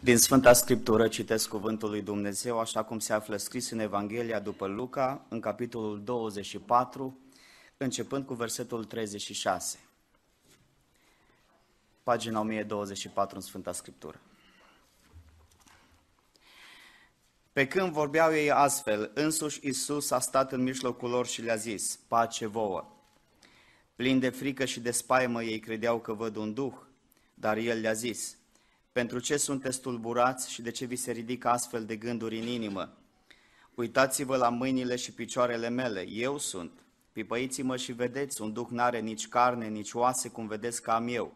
Din Sfânta Scriptură citesc cuvântul lui Dumnezeu, așa cum se află scris în Evanghelia după Luca, în capitolul 24, începând cu versetul 36. Pagina 1024 în Sfânta Scriptură. Pe când vorbeau ei astfel, însuși Isus a stat în mijlocul lor și le-a zis, pace vouă. Plin de frică și de spaimă, ei credeau că văd un duh, dar el le-a zis, pentru ce sunteți tulburați și de ce vi se ridică astfel de gânduri în inimă? Uitați-vă la mâinile și picioarele mele, eu sunt. Pipăiți-mă și vedeți, un duh n-are nici carne, nici oase, cum vedeți că am eu.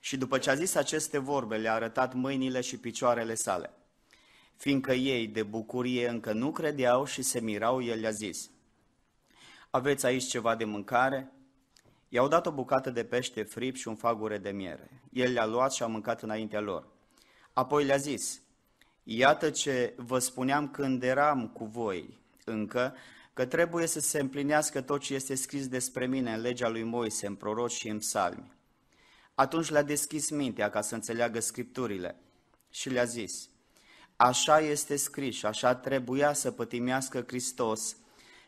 Și după ce a zis aceste vorbe, le-a arătat mâinile și picioarele sale. Fiindcă ei de bucurie încă nu credeau și se mirau, el le-a zis, Aveți aici ceva de mâncare? I-au dat o bucată de pește fript și un fagure de miere. El le-a luat și a mâncat înaintea lor. Apoi le-a zis, iată ce vă spuneam când eram cu voi încă, că trebuie să se împlinească tot ce este scris despre mine în legea lui Moise, în proroci și în psalmi. Atunci le-a deschis mintea ca să înțeleagă scripturile și le-a zis, așa este scris și așa trebuia să pătimească Hristos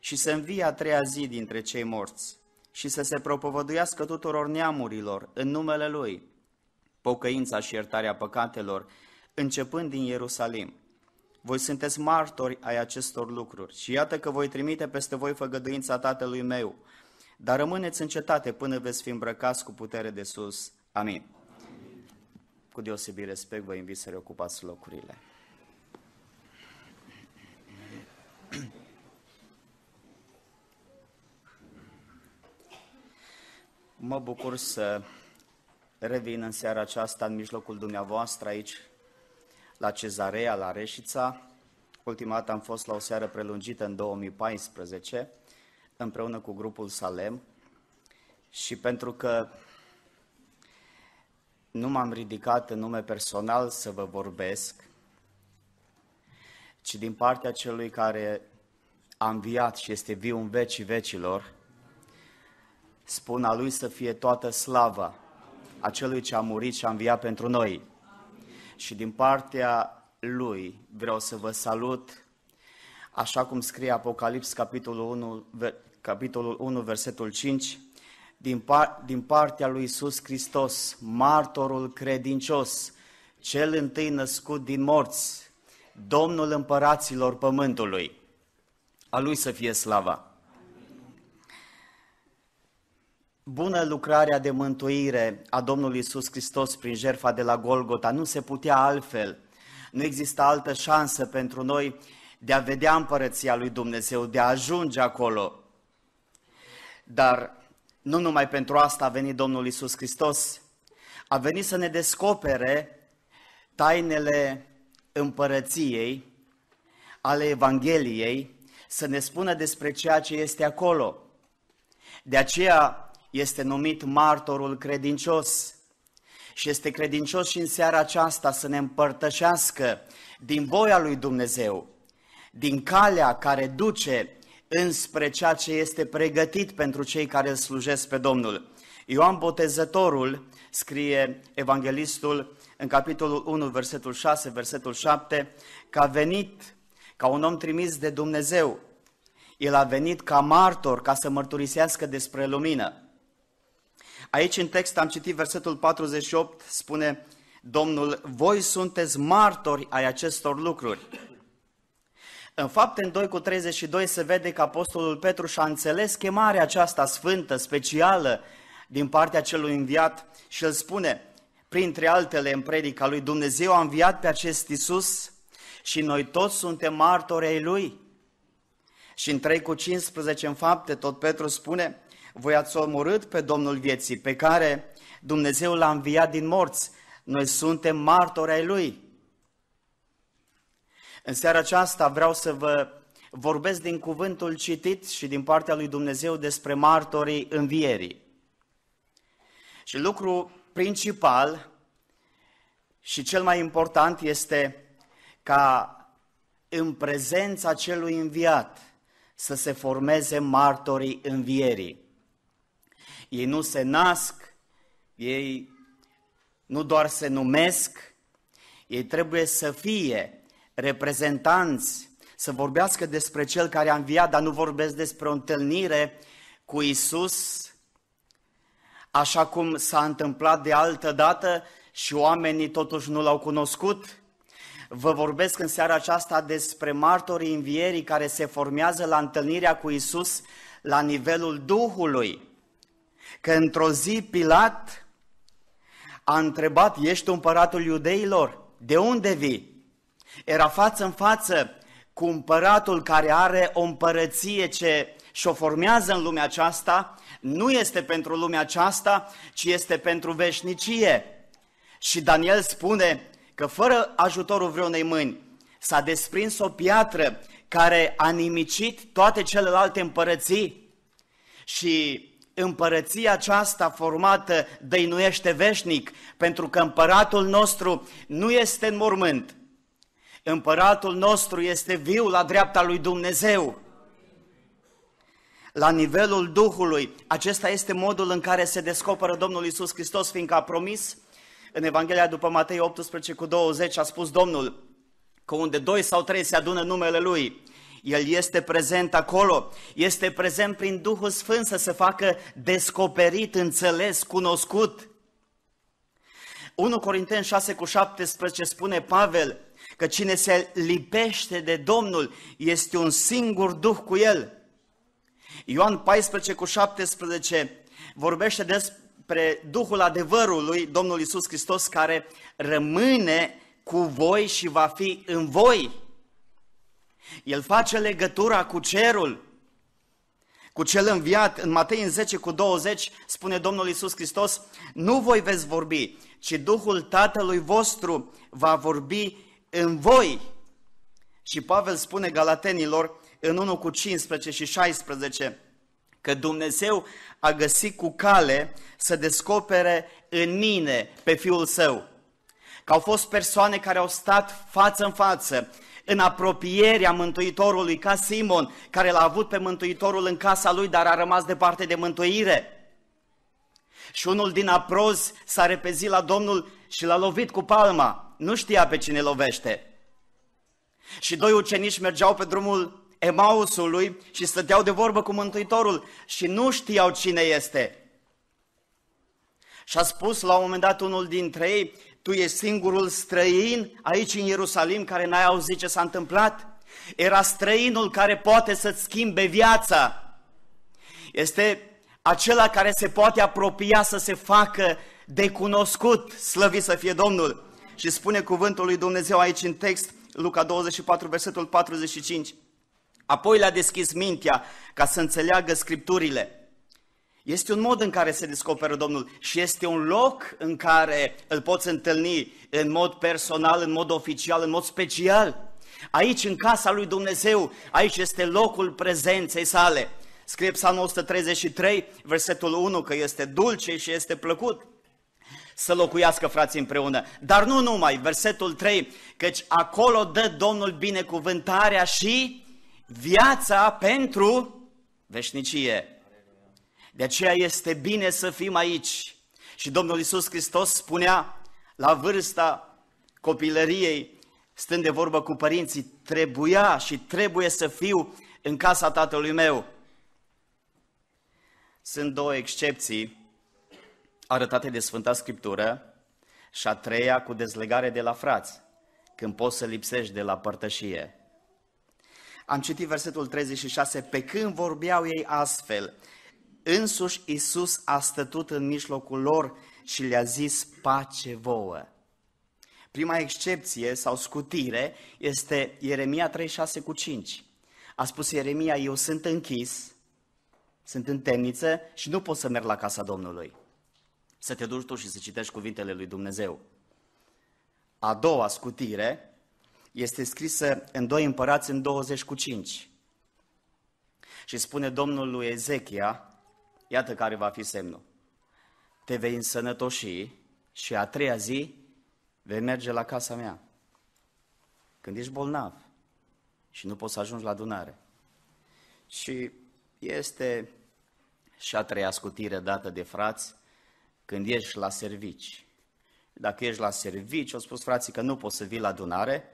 și să învie a treia zi dintre cei morți și să se propovăduiască tuturor neamurilor în numele Lui, pocăința și iertarea păcatelor, începând din Ierusalim. Voi sunteți martori ai acestor lucruri și iată că voi trimite peste voi făgăduința Tatălui meu, dar rămâneți în cetate până veți fi îmbrăcați cu putere de sus. Amin. Cu deosebit respect vă invit să reocupați locurile. Mă bucur să revin în seara aceasta în mijlocul dumneavoastră aici, la Cezarea, la Reșița. Ultima dată am fost la o seară prelungită în 2014, împreună cu grupul Salem. Și pentru că nu m-am ridicat în nume personal să vă vorbesc, ci din partea celui care a înviat și este viu în vecii vecilor, spun a Lui să fie toată slava acelui ce a murit și a înviat pentru noi. Și din partea Lui vreau să vă salut, așa cum scrie Apocalips capitolul 1, capitolul 1 versetul 5, din, par, din partea lui Iisus Hristos, martorul credincios, cel întâi născut din morți, Domnul împăraților pământului. A lui să fie slava. bună lucrarea de mântuire a Domnului Isus Hristos prin jertfa de la Golgota nu se putea altfel. Nu există altă șansă pentru noi de a vedea împărăția lui Dumnezeu, de a ajunge acolo. Dar nu numai pentru asta a venit Domnul Isus Hristos, a venit să ne descopere tainele împărăției, ale Evangheliei, să ne spună despre ceea ce este acolo. De aceea este numit martorul credincios. Și este credincios și în seara aceasta să ne împărtășească din voia lui Dumnezeu, din calea care duce înspre ceea ce este pregătit pentru cei care îl slujesc pe Domnul. Ioan Botezătorul, scrie evanghelistul în capitolul 1, versetul 6, versetul 7, că a venit ca un om trimis de Dumnezeu. El a venit ca martor, ca să mărturisească despre lumină. Aici în text am citit versetul 48, spune Domnul, voi sunteți martori ai acestor lucruri. În fapte în 2 cu 32 se vede că Apostolul Petru și-a înțeles chemarea aceasta sfântă, specială, din partea celui înviat și îl spune, printre altele în predica lui, Dumnezeu a înviat pe acest Isus și noi toți suntem martori ai Lui. Și în 3 cu 15 în fapte tot Petru spune, voi ați omorât pe Domnul vieții, pe care Dumnezeu l-a înviat din morți. Noi suntem martori ai Lui. În seara aceasta vreau să vă vorbesc din cuvântul citit și din partea lui Dumnezeu despre martorii învierii. Și lucru principal și cel mai important este ca în prezența celui înviat să se formeze martorii învierii ei nu se nasc, ei nu doar se numesc, ei trebuie să fie reprezentanți, să vorbească despre Cel care a înviat, dar nu vorbesc despre o întâlnire cu Isus, așa cum s-a întâmplat de altă dată și oamenii totuși nu l-au cunoscut. Vă vorbesc în seara aceasta despre martorii învierii care se formează la întâlnirea cu Isus la nivelul Duhului că într-o zi Pilat a întrebat, ești împăratul iudeilor? De unde vii? Era față în față cu împăratul care are o împărăție ce și-o formează în lumea aceasta, nu este pentru lumea aceasta, ci este pentru veșnicie. Și Daniel spune că fără ajutorul vreunei mâini s-a desprins o piatră care a nimicit toate celelalte împărății. Și împărăția aceasta formată dăinuiește veșnic, pentru că împăratul nostru nu este în mormânt. Împăratul nostru este viu la dreapta lui Dumnezeu. La nivelul Duhului, acesta este modul în care se descoperă Domnul Isus Hristos, fiindcă a promis în Evanghelia după Matei 18 cu 20, a spus Domnul că unde doi sau trei se adună numele Lui, el este prezent acolo, este prezent prin Duhul Sfânt să se facă descoperit, înțeles, cunoscut. 1 Corinteni 6 cu 17 spune Pavel că cine se lipește de Domnul este un singur Duh cu el. Ioan 14 cu 17 vorbește despre Duhul adevărului, Domnul Isus Hristos, care rămâne cu voi și va fi în voi. El face legătura cu cerul, cu cel înviat. În Matei în 10 cu 20 spune Domnul Iisus Hristos, nu voi veți vorbi, ci Duhul Tatălui vostru va vorbi în voi. Și Pavel spune galatenilor în 1 cu 15 și 16 că Dumnezeu a găsit cu cale să descopere în mine pe Fiul Său. Că au fost persoane care au stat față în față în apropierea Mântuitorului ca Simon, care l-a avut pe Mântuitorul în casa lui, dar a rămas departe de mântuire. Și unul din aprozi s-a repezit la Domnul și l-a lovit cu palma, nu știa pe cine lovește. Și doi ucenici mergeau pe drumul Emausului și stăteau de vorbă cu Mântuitorul și nu știau cine este. Și a spus la un moment dat unul dintre ei, tu ești singurul străin aici în Ierusalim care n-ai auzit ce s-a întâmplat? Era străinul care poate să-ți schimbe viața. Este acela care se poate apropia să se facă de cunoscut, slăvit să fie Domnul. Și spune cuvântul lui Dumnezeu aici în text, Luca 24, versetul 45. Apoi le-a deschis mintea ca să înțeleagă scripturile. Este un mod în care se descoperă Domnul și este un loc în care îl poți întâlni în mod personal, în mod oficial, în mod special. Aici, în casa lui Dumnezeu, aici este locul prezenței sale. Scrie Psalmul 133, versetul 1, că este dulce și este plăcut să locuiască frații împreună. Dar nu numai, versetul 3, căci acolo dă Domnul binecuvântarea și viața pentru veșnicie. De aceea este bine să fim aici. Și Domnul Isus Hristos spunea la vârsta copilăriei, stând de vorbă cu părinții, trebuia și trebuie să fiu în casa tatălui meu. Sunt două excepții arătate de Sfânta Scriptură și a treia cu dezlegare de la frați, când poți să lipsești de la părtășie. Am citit versetul 36, pe când vorbeau ei astfel, însuși Isus a stătut în mijlocul lor și le-a zis pace vouă. Prima excepție sau scutire este Ieremia 36 cu 5. A spus Ieremia, eu sunt închis, sunt în temniță și nu pot să merg la casa Domnului. Să te duci tu și să citești cuvintele lui Dumnezeu. A doua scutire este scrisă în Doi împărați în 20 cu 5. Și spune Domnul lui Ezechia, Iată care va fi semnul. Te vei însănătoși și a treia zi vei merge la casa mea. Când ești bolnav și nu poți să ajungi la adunare. Și este și a treia scutire dată de frați când ești la servici. Dacă ești la servici, au spus frații că nu poți să vii la adunare,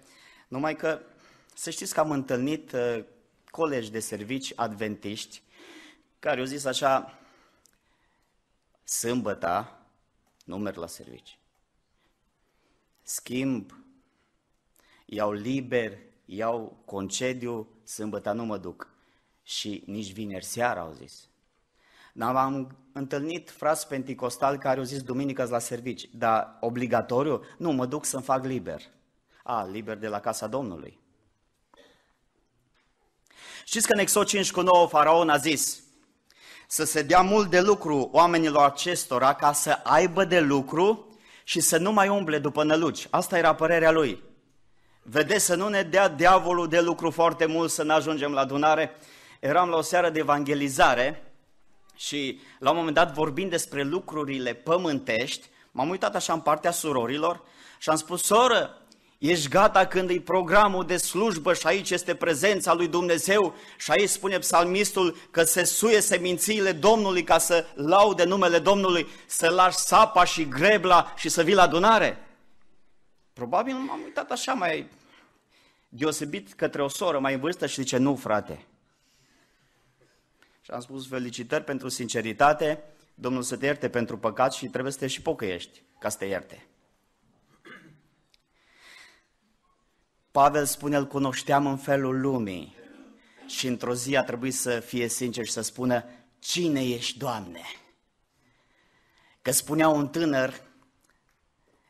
numai că să știți că am întâlnit uh, colegi de servici adventiști care au zis așa, sâmbăta nu merg la servici. Schimb, iau liber, iau concediu, sâmbăta nu mă duc. Și nici vineri seara au zis. Dar am întâlnit frați penticostali care au zis duminică la servici, dar obligatoriu? Nu, mă duc să-mi fac liber. A, liber de la casa Domnului. Știți că în Exod 5 cu 9 faraon a zis, să se dea mult de lucru oamenilor acestora ca să aibă de lucru și să nu mai umble după năluci. Asta era părerea lui. Vedeți să nu ne dea diavolul de lucru foarte mult să ne ajungem la adunare. Eram la o seară de evangelizare și la un moment dat vorbind despre lucrurile pământești, m-am uitat așa în partea surorilor și am spus, soră, Ești gata când e programul de slujbă și aici este prezența lui Dumnezeu și aici spune psalmistul că se suie semințiile Domnului ca să laude numele Domnului, să lași sapa și grebla și să vii la adunare. Probabil m-am uitat așa mai deosebit către o soră mai în vârstă și zice, nu frate. Și am spus felicitări pentru sinceritate, Domnul să te ierte pentru păcat și trebuie să te și pocăiești ca să te ierte. Pavel spune, îl cunoșteam în felul lumii și într-o zi a trebuit să fie sincer și să spună, cine ești, Doamne? Că spunea un tânăr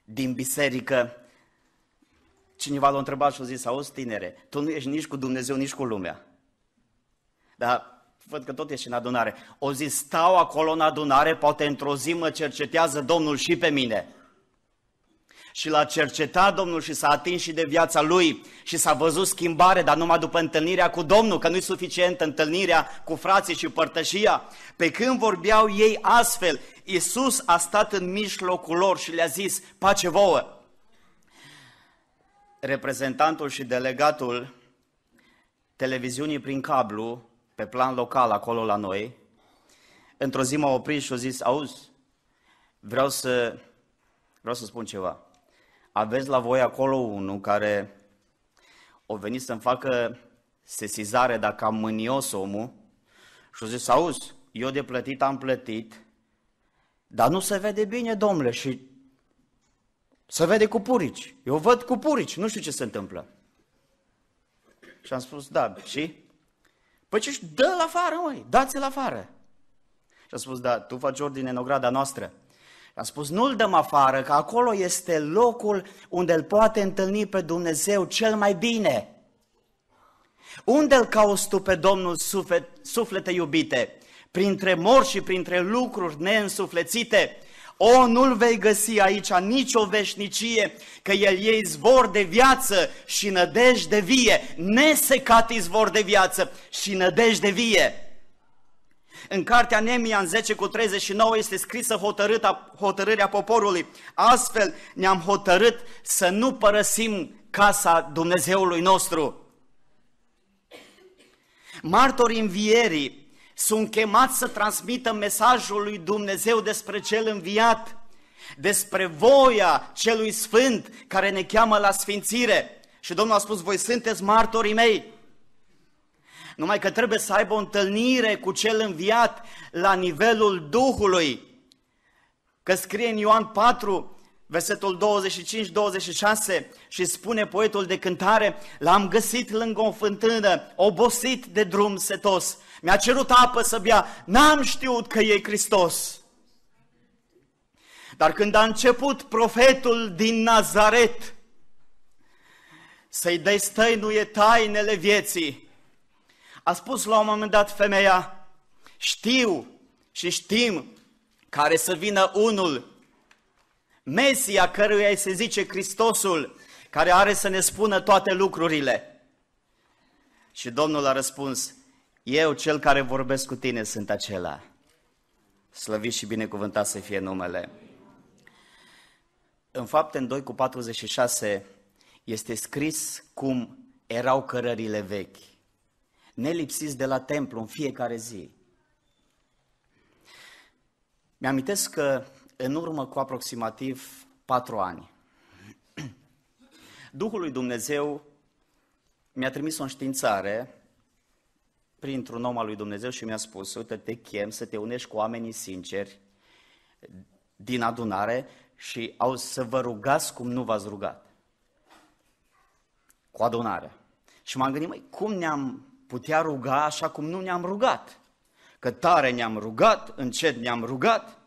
din biserică, cineva l-a întrebat și a zis, auzi tinere, tu nu ești nici cu Dumnezeu, nici cu lumea. Dar văd că tot ești în adunare. O zis, stau acolo în adunare, poate într-o zi mă cercetează Domnul și pe mine și l-a cercetat Domnul și s-a atins și de viața lui și s-a văzut schimbare, dar numai după întâlnirea cu Domnul, că nu-i suficient întâlnirea cu frații și părtășia. Pe când vorbeau ei astfel, Iisus a stat în mijlocul lor și le-a zis, pace vouă! Reprezentantul și delegatul televiziunii prin cablu, pe plan local acolo la noi, într-o zi m-a oprit și a zis, auzi, vreau să, vreau să spun ceva aveți la voi acolo unul care o venit să-mi facă sesizare dacă am mânios omul și o zis, auzi, eu de plătit am plătit, dar nu se vede bine, domnule, și se vede cu purici. Eu văd cu purici, nu știu ce se întâmplă. Și am spus, da, și? Păi ce dă-l afară, măi, dați-l afară. Și am spus, da, tu faci ordine în ograda noastră. A spus, nu-l dăm afară, că acolo este locul unde îl poate întâlni pe Dumnezeu cel mai bine. Unde îl cauți tu pe Domnul suflet, suflete iubite? Printre mor și printre lucruri neînsuflețite? O, nu-l vei găsi aici nicio veșnicie, că el e izvor de viață și nădejde vie, nesecat izvor de viață și nădejde vie. În cartea Nemia, în 10 cu 39, este scrisă hotărâta, hotărârea poporului. Astfel ne-am hotărât să nu părăsim casa Dumnezeului nostru. Martorii învierii sunt chemați să transmită mesajul lui Dumnezeu despre cel înviat, despre voia celui sfânt care ne cheamă la sfințire. Și Domnul a spus, voi sunteți martorii mei numai că trebuie să aibă o întâlnire cu cel înviat la nivelul Duhului. Că scrie în Ioan 4, versetul 25-26 și spune poetul de cântare, l-am găsit lângă o fântână, obosit de drum setos, mi-a cerut apă să bea, n-am știut că e Hristos. Dar când a început profetul din Nazaret să-i destăinuie tainele vieții, a spus la un moment dat femeia, știu și știm care să vină unul, Mesia căruia îi se zice Hristosul, care are să ne spună toate lucrurile. Și Domnul a răspuns, eu cel care vorbesc cu tine sunt acela. Slăvit și binecuvântat să fie numele. În fapte, în 2 cu 46, este scris cum erau cărările vechi nelipsiți de la templu în fiecare zi. Mi-amintesc că în urmă cu aproximativ patru ani, Duhul lui Dumnezeu mi-a trimis o înștiințare printr-un om al lui Dumnezeu și mi-a spus, uite, te chem să te unești cu oamenii sinceri din adunare și au să vă rugați cum nu v-ați rugat. Cu adunare. Și m-am gândit, măi, cum ne-am putea ruga așa cum nu ne-am rugat. Că tare ne-am rugat, încet ne-am rugat,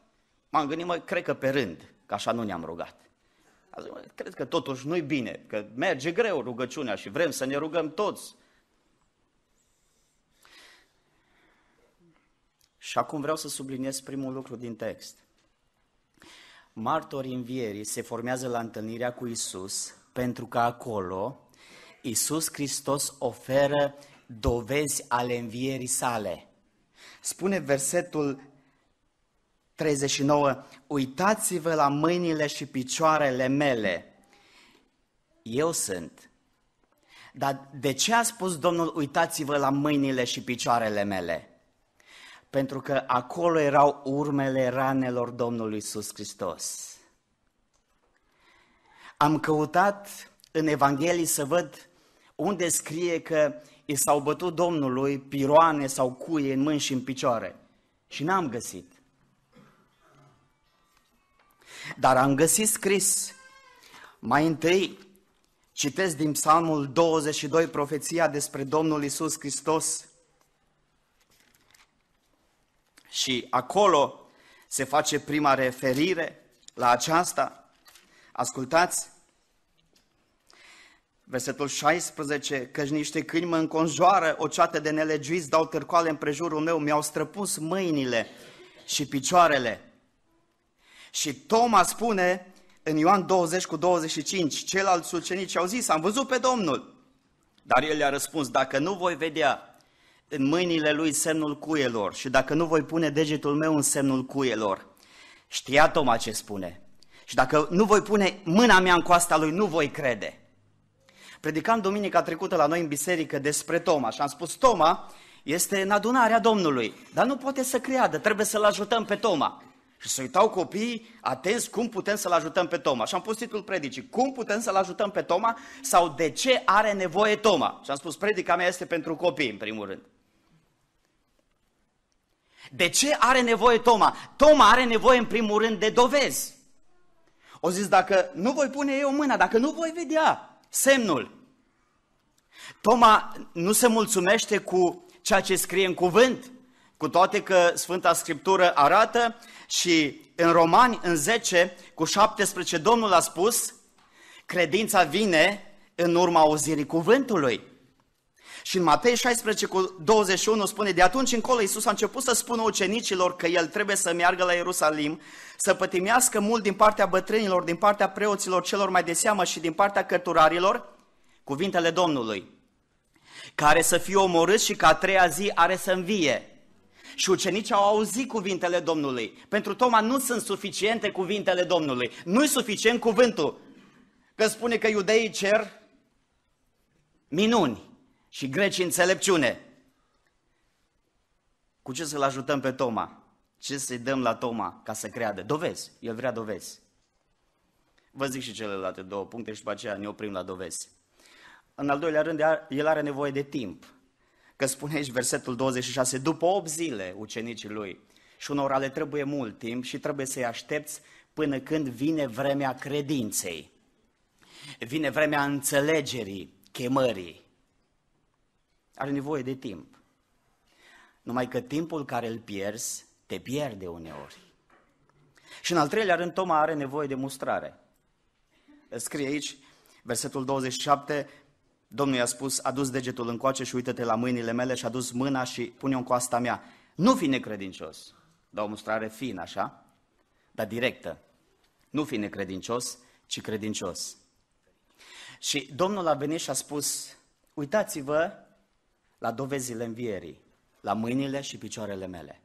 m-am gândit, mă, cred că pe rând, că așa nu ne-am rugat. Zis, mă, cred că totuși nu-i bine, că merge greu rugăciunea și vrem să ne rugăm toți. Și acum vreau să subliniez primul lucru din text. Martorii învierii se formează la întâlnirea cu Isus pentru că acolo Isus Hristos oferă dovezi ale învierii sale. Spune versetul 39, uitați-vă la mâinile și picioarele mele. Eu sunt. Dar de ce a spus Domnul, uitați-vă la mâinile și picioarele mele? Pentru că acolo erau urmele ranelor Domnului Iisus Hristos. Am căutat în Evanghelie să văd unde scrie că i s-au bătut Domnului piroane sau cuie în mâini și în picioare. Și n-am găsit. Dar am găsit scris, mai întâi citesc din Psalmul 22 profeția despre Domnul Isus Hristos și acolo se face prima referire la aceasta. Ascultați, Versetul 16, „Căci niște câini mă înconjoară, o ceată de nelegiuiți dau târcoale împrejurul meu, mi-au străpus mâinile și picioarele. Și Toma spune în Ioan 20 cu 25, ceilalți ucenici au zis, am văzut pe Domnul. Dar el le-a răspuns, dacă nu voi vedea în mâinile lui semnul cuielor și dacă nu voi pune degetul meu în semnul cuielor, știa Toma ce spune. Și dacă nu voi pune mâna mea în coasta lui, nu voi crede. Predicam duminica trecută la noi în biserică despre Toma și am spus, Toma este în adunarea Domnului, dar nu poate să creadă, trebuie să-l ajutăm pe Toma. Și se uitau copiii atenți cum putem să-l ajutăm pe Toma. Și am pus titlul predicii, cum putem să-l ajutăm pe Toma sau de ce are nevoie Toma. Și am spus, predica mea este pentru copii, în primul rând. De ce are nevoie Toma? Toma are nevoie, în primul rând, de dovezi. O zis, dacă nu voi pune eu mâna, dacă nu voi vedea, semnul. Toma nu se mulțumește cu ceea ce scrie în cuvânt, cu toate că Sfânta Scriptură arată și în Romani, în 10, cu 17, Domnul a spus, credința vine în urma auzirii cuvântului. Și în Matei 16 cu 21 spune, de atunci încolo Iisus a început să spună ucenicilor că el trebuie să meargă la Ierusalim, să pătimească mult din partea bătrânilor, din partea preoților celor mai de seamă și din partea cărturarilor, cuvintele Domnului, care să fie omorât și ca a treia zi are să învie. Și ucenicii au auzit cuvintele Domnului. Pentru Toma nu sunt suficiente cuvintele Domnului. Nu-i suficient cuvântul. Că spune că iudeii cer minuni și greci înțelepciune. Cu ce să-l ajutăm pe Toma? Ce să-i dăm la Toma ca să creadă? Dovezi, el vrea dovezi. Vă zic și celelalte două puncte și după aceea ne oprim la dovezi. În al doilea rând, el are nevoie de timp. Că spune aici versetul 26, după 8 zile ucenicii lui și unora le trebuie mult timp și trebuie să-i aștepți până când vine vremea credinței. Vine vremea înțelegerii, chemării. Are nevoie de timp. Numai că timpul care îl pierzi, te pierde uneori. Și în al treilea rând, Toma are nevoie de mustrare. Scrie aici, versetul 27, Domnul i-a spus, a dus degetul încoace și uită-te la mâinile mele și a dus mâna și pune-o în coasta mea. Nu fi necredincios. Da, o mustrare fină, așa, dar directă. Nu fi necredincios, ci credincios. Și Domnul a venit și a spus, uitați-vă la dovezile învierii, la mâinile și picioarele mele.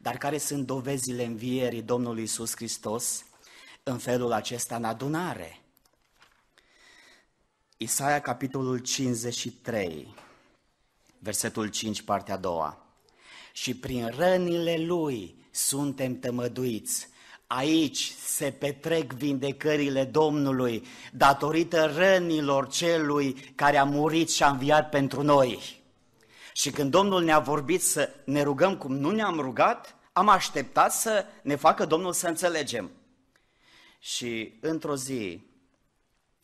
Dar care sunt dovezile învierii Domnului Isus Hristos în felul acesta în adunare? Isaia, capitolul 53, versetul 5, partea a doua. Și prin rănile lui suntem tămăduiți, Aici se petrec vindecările Domnului datorită rănilor celui care a murit și a înviat pentru noi. Și când Domnul ne-a vorbit să ne rugăm cum nu ne-am rugat, am așteptat să ne facă Domnul să înțelegem. Și într-o zi,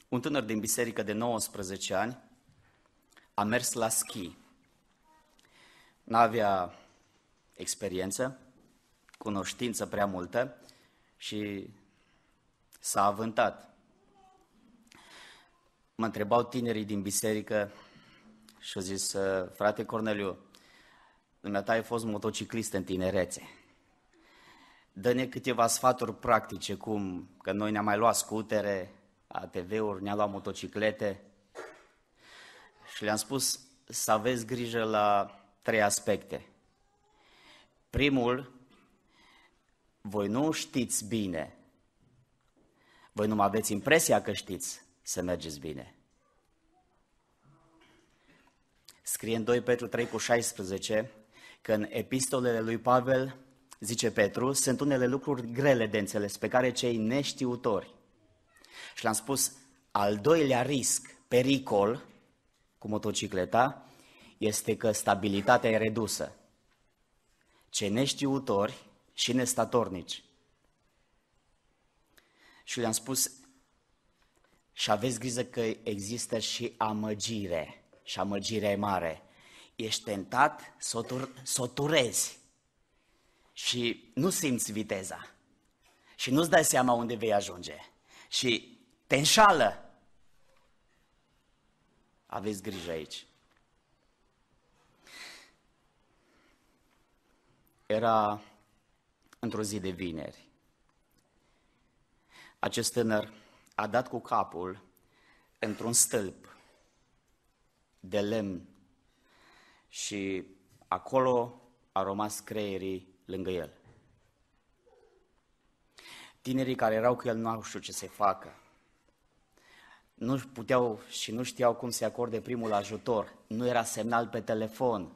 un tânăr din biserică de 19 ani a mers la schi. N-avea experiență, cunoștință prea multă și s-a avântat. Mă întrebau tinerii din biserică și au zis, ă, frate Corneliu, dumneata ai fost motociclist în tinerețe. Dă-ne câteva sfaturi practice, cum că noi ne-am mai luat scutere, ATV-uri, ne-am luat motociclete. Și le-am spus să aveți grijă la trei aspecte. Primul, voi nu știți bine. Voi nu aveți impresia că știți să mergeți bine. Scrie în 2 Petru 3 cu 16 că în epistolele lui Pavel, zice Petru, sunt unele lucruri grele de înțeles pe care cei neștiutori. Și l-am spus, al doilea risc, pericol cu motocicleta, este că stabilitatea e redusă. Cei neștiutori și nestatornici. Și le-am spus, și aveți grijă că există și amăgire, și amăgirea e mare. Ești tentat să o turezi și nu simți viteza și nu-ți dai seama unde vei ajunge și te înșală. Aveți grijă aici. Era într-o zi de vineri. Acest tânăr a dat cu capul într-un stâlp de lemn și acolo a rămas creierii lângă el. Tinerii care erau cu el nu au știut ce să facă. Nu puteau și nu știau cum să acorde primul ajutor. Nu era semnal pe telefon.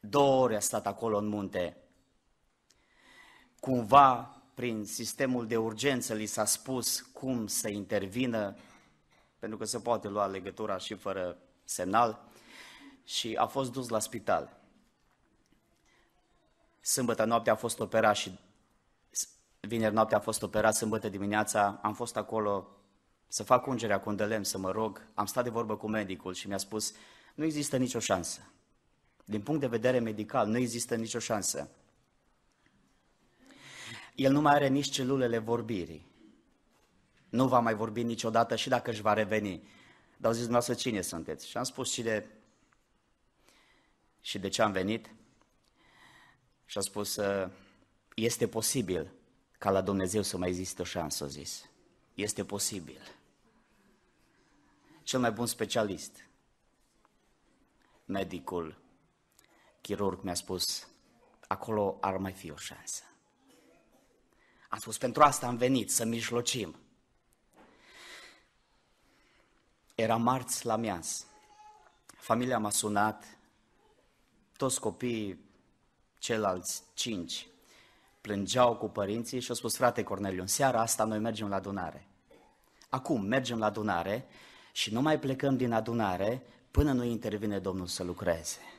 Două ore a stat acolo în munte cumva prin sistemul de urgență li s-a spus cum să intervină, pentru că se poate lua legătura și fără semnal, și a fost dus la spital. Sâmbătă noaptea a fost operat și vineri noaptea a fost operat, sâmbătă dimineața am fost acolo să fac ungerea cu lemn, să mă rog, am stat de vorbă cu medicul și mi-a spus, nu există nicio șansă. Din punct de vedere medical, nu există nicio șansă el nu mai are nici celulele vorbirii. Nu va mai vorbi niciodată și dacă își va reveni. Dar au zis dumneavoastră cine sunteți? Și am spus cine și de ce am venit. Și a spus, ă, este posibil ca la Dumnezeu să mai există o șansă, a zis. Este posibil. Cel mai bun specialist, medicul, chirurg mi-a spus, acolo ar mai fi o șansă. Am spus, pentru asta am venit, să mijlocim. Era marți la mias. Familia m-a sunat, toți copiii, ceilalți cinci, plângeau cu părinții și au spus, frate Corneliu, în seara asta noi mergem la adunare. Acum mergem la adunare și nu mai plecăm din adunare până nu intervine Domnul să lucreze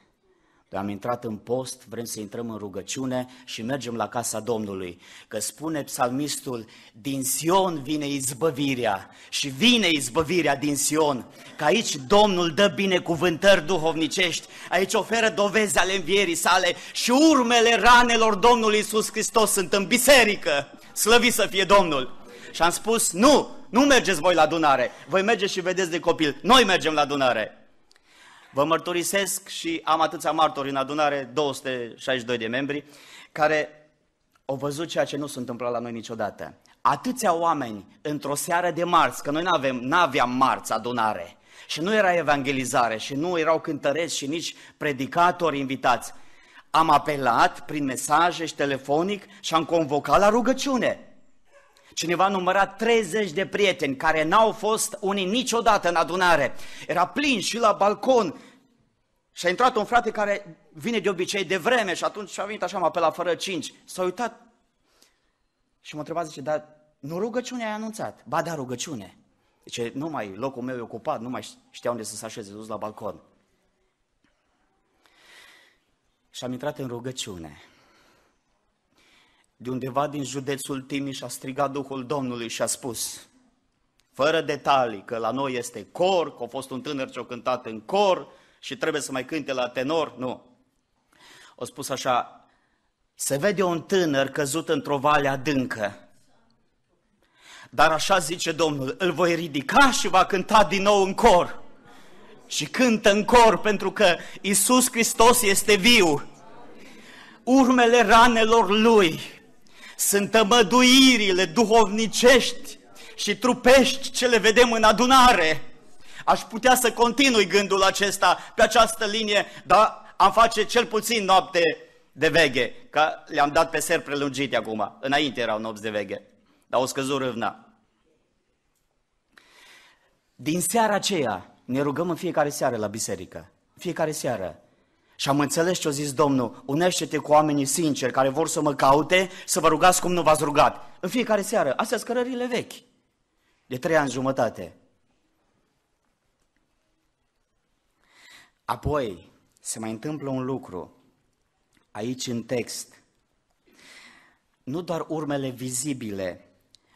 am intrat în post, vrem să intrăm în rugăciune și mergem la casa Domnului. Că spune psalmistul, din Sion vine izbăvirea și vine izbăvirea din Sion. Că aici Domnul dă binecuvântări duhovnicești, aici oferă dovezi ale învierii sale și urmele ranelor Domnului Isus Hristos sunt în biserică. Slăvi să fie Domnul! Și am spus, nu, nu mergeți voi la adunare, voi mergeți și vedeți de copil, noi mergem la adunare. Vă mărturisesc și am atâția martori în adunare, 262 de membri, care au văzut ceea ce nu s-a întâmplat la noi niciodată. Atâția oameni într-o seară de marți, că noi nu aveam marți adunare, și nu era evangelizare, și nu erau cântăreți și nici predicatori invitați. Am apelat prin mesaje și telefonic și am convocat la rugăciune. Cineva număra 30 de prieteni care n-au fost unii niciodată în adunare. Era plin și la balcon. Și a intrat un frate care vine de obicei de vreme și atunci a venit așa mă pe la fără cinci. S-a uitat și m-a întrebat, zice, dar nu rugăciune ai anunțat? Ba da, rugăciune. Zice, nu mai, locul meu e ocupat, nu mai știa unde să se așeze, dus la balcon. Și am intrat în rugăciune de undeva din județul Timiș a strigat Duhul Domnului și a spus, fără detalii, că la noi este cor, că a fost un tânăr ce a cântat în cor și trebuie să mai cânte la tenor, nu. O spus așa, se vede un tânăr căzut într-o vale adâncă, dar așa zice Domnul, îl voi ridica și va cânta din nou în cor. Și cântă în cor pentru că Isus Hristos este viu. Urmele ranelor Lui sunt tămăduirile duhovnicești și trupești ce le vedem în adunare. Aș putea să continui gândul acesta pe această linie, dar am face cel puțin noapte de veghe, că le-am dat pe ser prelungite acum, înainte erau nopți de veghe, dar au scăzut râvna. Din seara aceea ne rugăm în fiecare seară la biserică, fiecare seară, și am înțeles ce a zis Domnul, unește-te cu oamenii sinceri care vor să mă caute, să vă rugați cum nu v-ați rugat. În fiecare seară, astea sunt cărările vechi, de trei ani jumătate. Apoi, se mai întâmplă un lucru, aici în text, nu doar urmele vizibile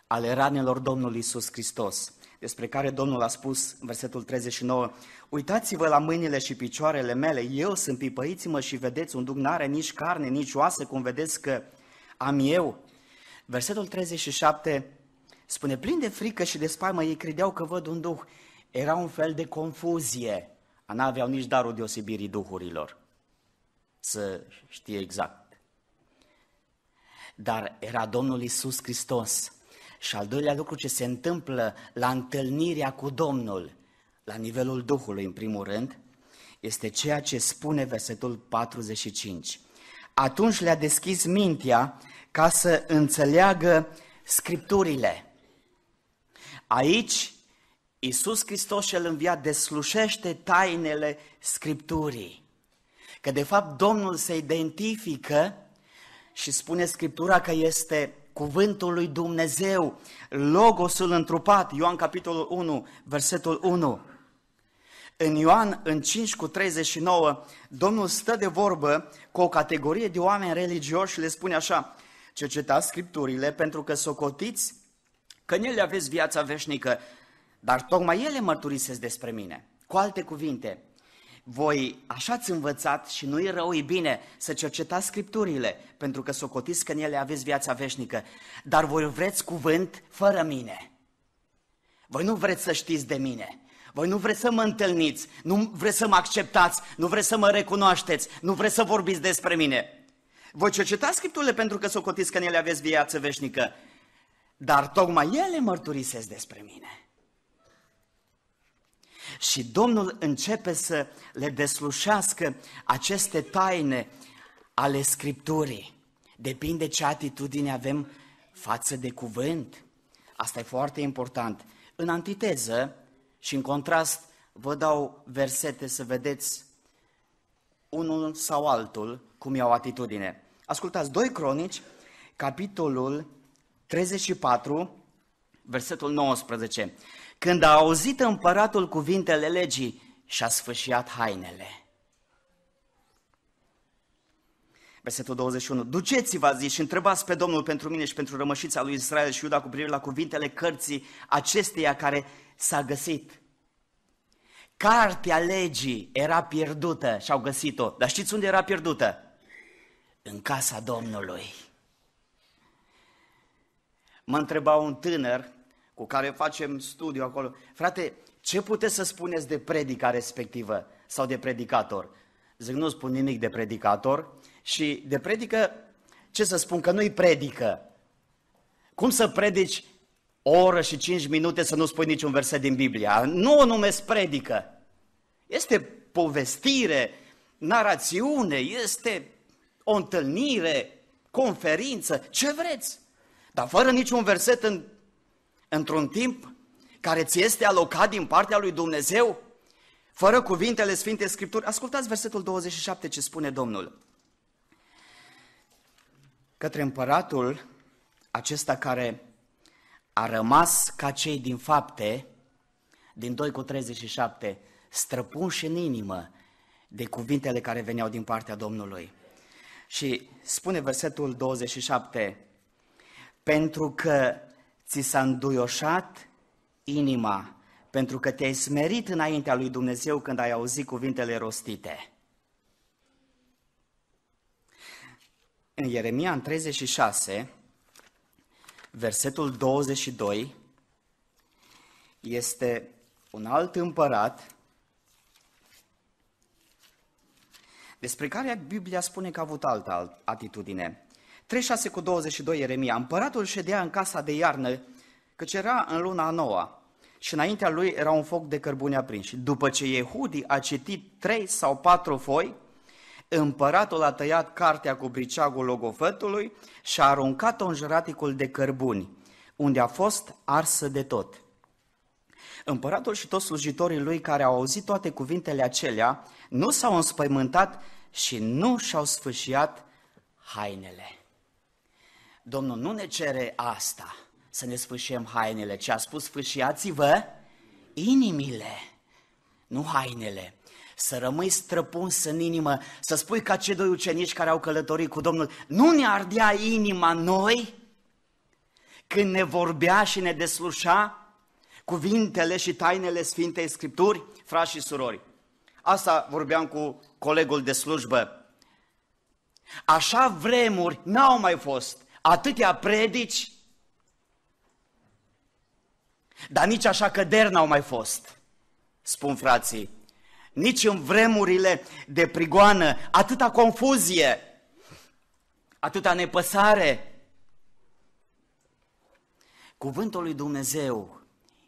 ale ranelor Domnului Isus Hristos, despre care Domnul a spus în versetul 39, Uitați-vă la mâinile și picioarele mele, eu sunt, pipăiți-mă și vedeți, un duc n-are nici carne, nici oase, cum vedeți că am eu. Versetul 37 spune, plin de frică și de spaimă, ei credeau că văd un duh. Era un fel de confuzie. N-aveau nici darul deosebirii duhurilor. Să știe exact. Dar era Domnul Isus Hristos. Și al doilea lucru ce se întâmplă la întâlnirea cu Domnul – la nivelul Duhului, în primul rând, este ceea ce spune versetul 45. Atunci le-a deschis mintea ca să înțeleagă scripturile. Aici, Iisus Hristos cel înviat deslușește tainele scripturii. Că de fapt Domnul se identifică și spune Scriptura că este cuvântul lui Dumnezeu, logosul întrupat, Ioan capitolul 1, versetul 1. În Ioan, în 5 cu 39, Domnul stă de vorbă cu o categorie de oameni religioși și le spune așa, cercetați scripturile pentru că socotiți că în ele aveți viața veșnică, dar tocmai ele mărturisesc despre mine. Cu alte cuvinte, voi așa ați învățat și nu e rău, e bine să cercetați scripturile, pentru că socotiți că în ele aveți viața veșnică, dar voi vreți cuvânt fără mine. Voi nu vreți să știți de mine, voi nu vreți să mă întâlniți, nu vreți să mă acceptați, nu vreți să mă recunoașteți, nu vreți să vorbiți despre mine. Voi cerceta Scripturile pentru că socotiți că în ele aveți viață veșnică, dar tocmai ele mărturisesc despre mine. Și Domnul începe să le deslușească aceste taine ale Scripturii. Depinde ce atitudine avem față de cuvânt. Asta e foarte important. În antiteză, și în contrast vă dau versete să vedeți unul sau altul cum iau atitudine. Ascultați 2 Cronici, capitolul 34, versetul 19. Când a auzit împăratul cuvintele legii, și-a sfâșiat hainele. Versetul 21. Duceți-vă, zi, și întrebați pe Domnul pentru mine și pentru rămășița lui Israel și Iuda cu privire la cuvintele cărții acesteia care s-a găsit. Cartea legii era pierdută și au găsit-o. Dar știți unde era pierdută? În casa Domnului. Mă întreba un tânăr cu care facem studiu acolo, frate, ce puteți să spuneți de predica respectivă sau de predicator? Zic, nu spun nimic de predicator și de predică, ce să spun, că nu-i predică. Cum să predici o oră și cinci minute să nu spui niciun verset din Biblia. Nu o numesc predică. Este povestire, narațiune, este o întâlnire, conferință, ce vreți. Dar fără niciun verset în, într-un timp care ți este alocat din partea lui Dumnezeu, fără cuvintele Sfinte Scripturi. Ascultați versetul 27 ce spune Domnul. Către împăratul acesta care a rămas ca cei din fapte, din 2 cu 37, străpunși în inimă de cuvintele care veneau din partea Domnului. Și spune versetul 27, pentru că ți s-a înduioșat inima, pentru că te-ai smerit înaintea lui Dumnezeu când ai auzit cuvintele rostite. În Ieremia, în 36, versetul 22 este un alt împărat despre care Biblia spune că a avut altă atitudine. 36 cu 22 Ieremia, împăratul ședea în casa de iarnă, căci era în luna a noua și înaintea lui era un foc de cărbune aprins. Și după ce Yehudi a citit trei sau patru foi, Împăratul a tăiat cartea cu briceagul logofătului și a aruncat-o în juraticul de cărbuni, unde a fost arsă de tot. Împăratul și toți slujitorii lui care au auzit toate cuvintele acelea nu s-au înspăimântat și nu și-au sfâșiat hainele. Domnul nu ne cere asta, să ne sfâșiem hainele, ci a spus sfâșiați-vă inimile, nu hainele să rămâi străpuns în inimă, să spui ca cei doi ucenici care au călătorit cu Domnul, nu ne ardea inima noi când ne vorbea și ne deslușa cuvintele și tainele Sfintei Scripturi, frați și surori. Asta vorbeam cu colegul de slujbă. Așa vremuri n-au mai fost, atâtea predici, dar nici așa căderi n-au mai fost, spun frații nici în vremurile de prigoană, atâta confuzie, atâta nepăsare. Cuvântul lui Dumnezeu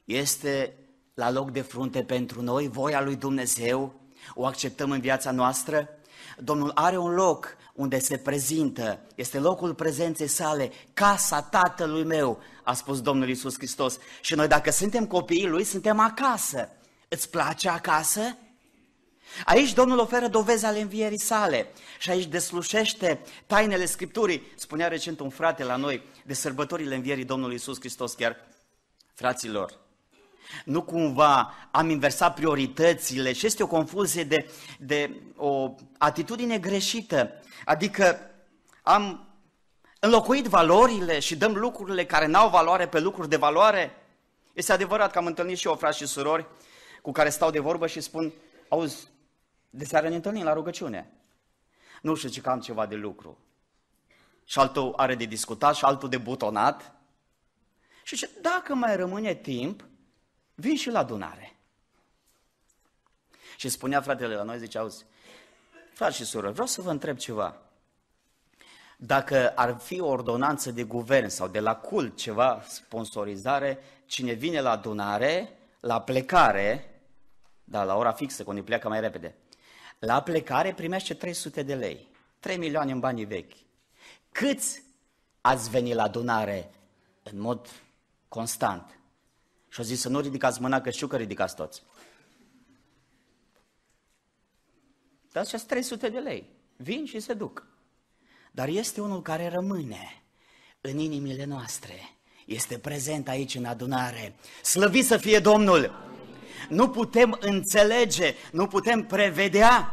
este la loc de frunte pentru noi, voia lui Dumnezeu, o acceptăm în viața noastră. Domnul are un loc unde se prezintă, este locul prezenței sale, casa tatălui meu, a spus Domnul Isus Hristos. Și noi dacă suntem copiii lui, suntem acasă. Îți place acasă? Aici Domnul oferă dovezi ale învierii sale și aici deslușește tainele Scripturii. Spunea recent un frate la noi de sărbătorile învierii Domnului Isus Hristos chiar. Fraților, nu cumva am inversat prioritățile și este o confuzie de, de o atitudine greșită. Adică am înlocuit valorile și dăm lucrurile care n-au valoare pe lucruri de valoare. Este adevărat că am întâlnit și eu frați și surori cu care stau de vorbă și spun, auzi, de seară ne întâlnim la rugăciune. Nu știu ce că am ceva de lucru. Și altul are de discutat și altul de butonat. Și ce, dacă mai rămâne timp, vin și la adunare. Și spunea fratele la noi, zice, auzi, frate și sură, vreau să vă întreb ceva. Dacă ar fi o ordonanță de guvern sau de la cult ceva sponsorizare, cine vine la adunare, la plecare, da, la ora fixă, când îi pleacă mai repede, la plecare primește 300 de lei, 3 milioane în banii vechi. Câți ați venit la adunare în mod constant? Și-au zis să nu ridicați mâna, că știu că ridicați toți. Dar așa 300 de lei vin și se duc. Dar este unul care rămâne în inimile noastre. Este prezent aici în adunare. Slăvit să fie Domnul! Amin nu putem înțelege, nu putem prevedea.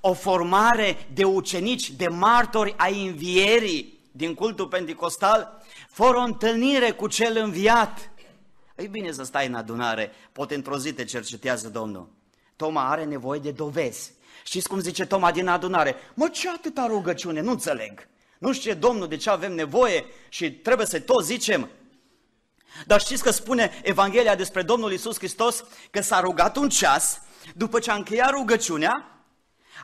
O formare de ucenici, de martori ai învierii din cultul pentecostal, fără o întâlnire cu cel înviat. E bine să stai în adunare, poate într-o zi te cercetează Domnul. Toma are nevoie de dovezi. Știți cum zice Toma din adunare? Mă, ce atâta rugăciune, nu înțeleg. Nu știu Domnul, de ce avem nevoie și trebuie să tot zicem, dar știți că spune Evanghelia despre Domnul Isus Hristos că s-a rugat un ceas, după ce a încheiat rugăciunea,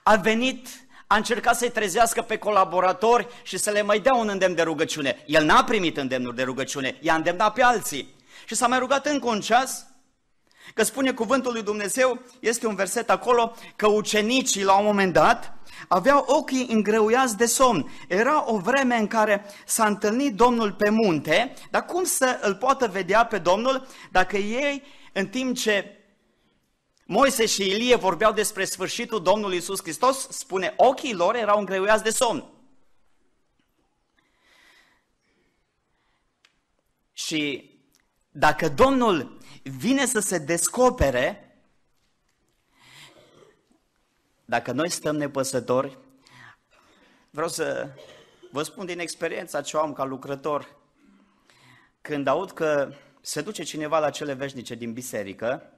a venit, a încercat să-i trezească pe colaboratori și să le mai dea un îndemn de rugăciune. El n-a primit îndemnuri de rugăciune, i-a îndemnat pe alții. Și s-a mai rugat încă un ceas, că spune cuvântul lui Dumnezeu, este un verset acolo, că ucenicii la un moment dat Aveau ochii îngreuiați de somn. Era o vreme în care s-a întâlnit Domnul pe munte, dar cum să îl poată vedea pe Domnul dacă ei, în timp ce Moise și Ilie vorbeau despre sfârșitul Domnului Isus Hristos, spune, ochii lor erau îngreuiați de somn. Și dacă Domnul vine să se descopere, dacă noi stăm nepăsători, vreau să vă spun din experiența ce am ca lucrător, când aud că se duce cineva la cele veșnice din biserică,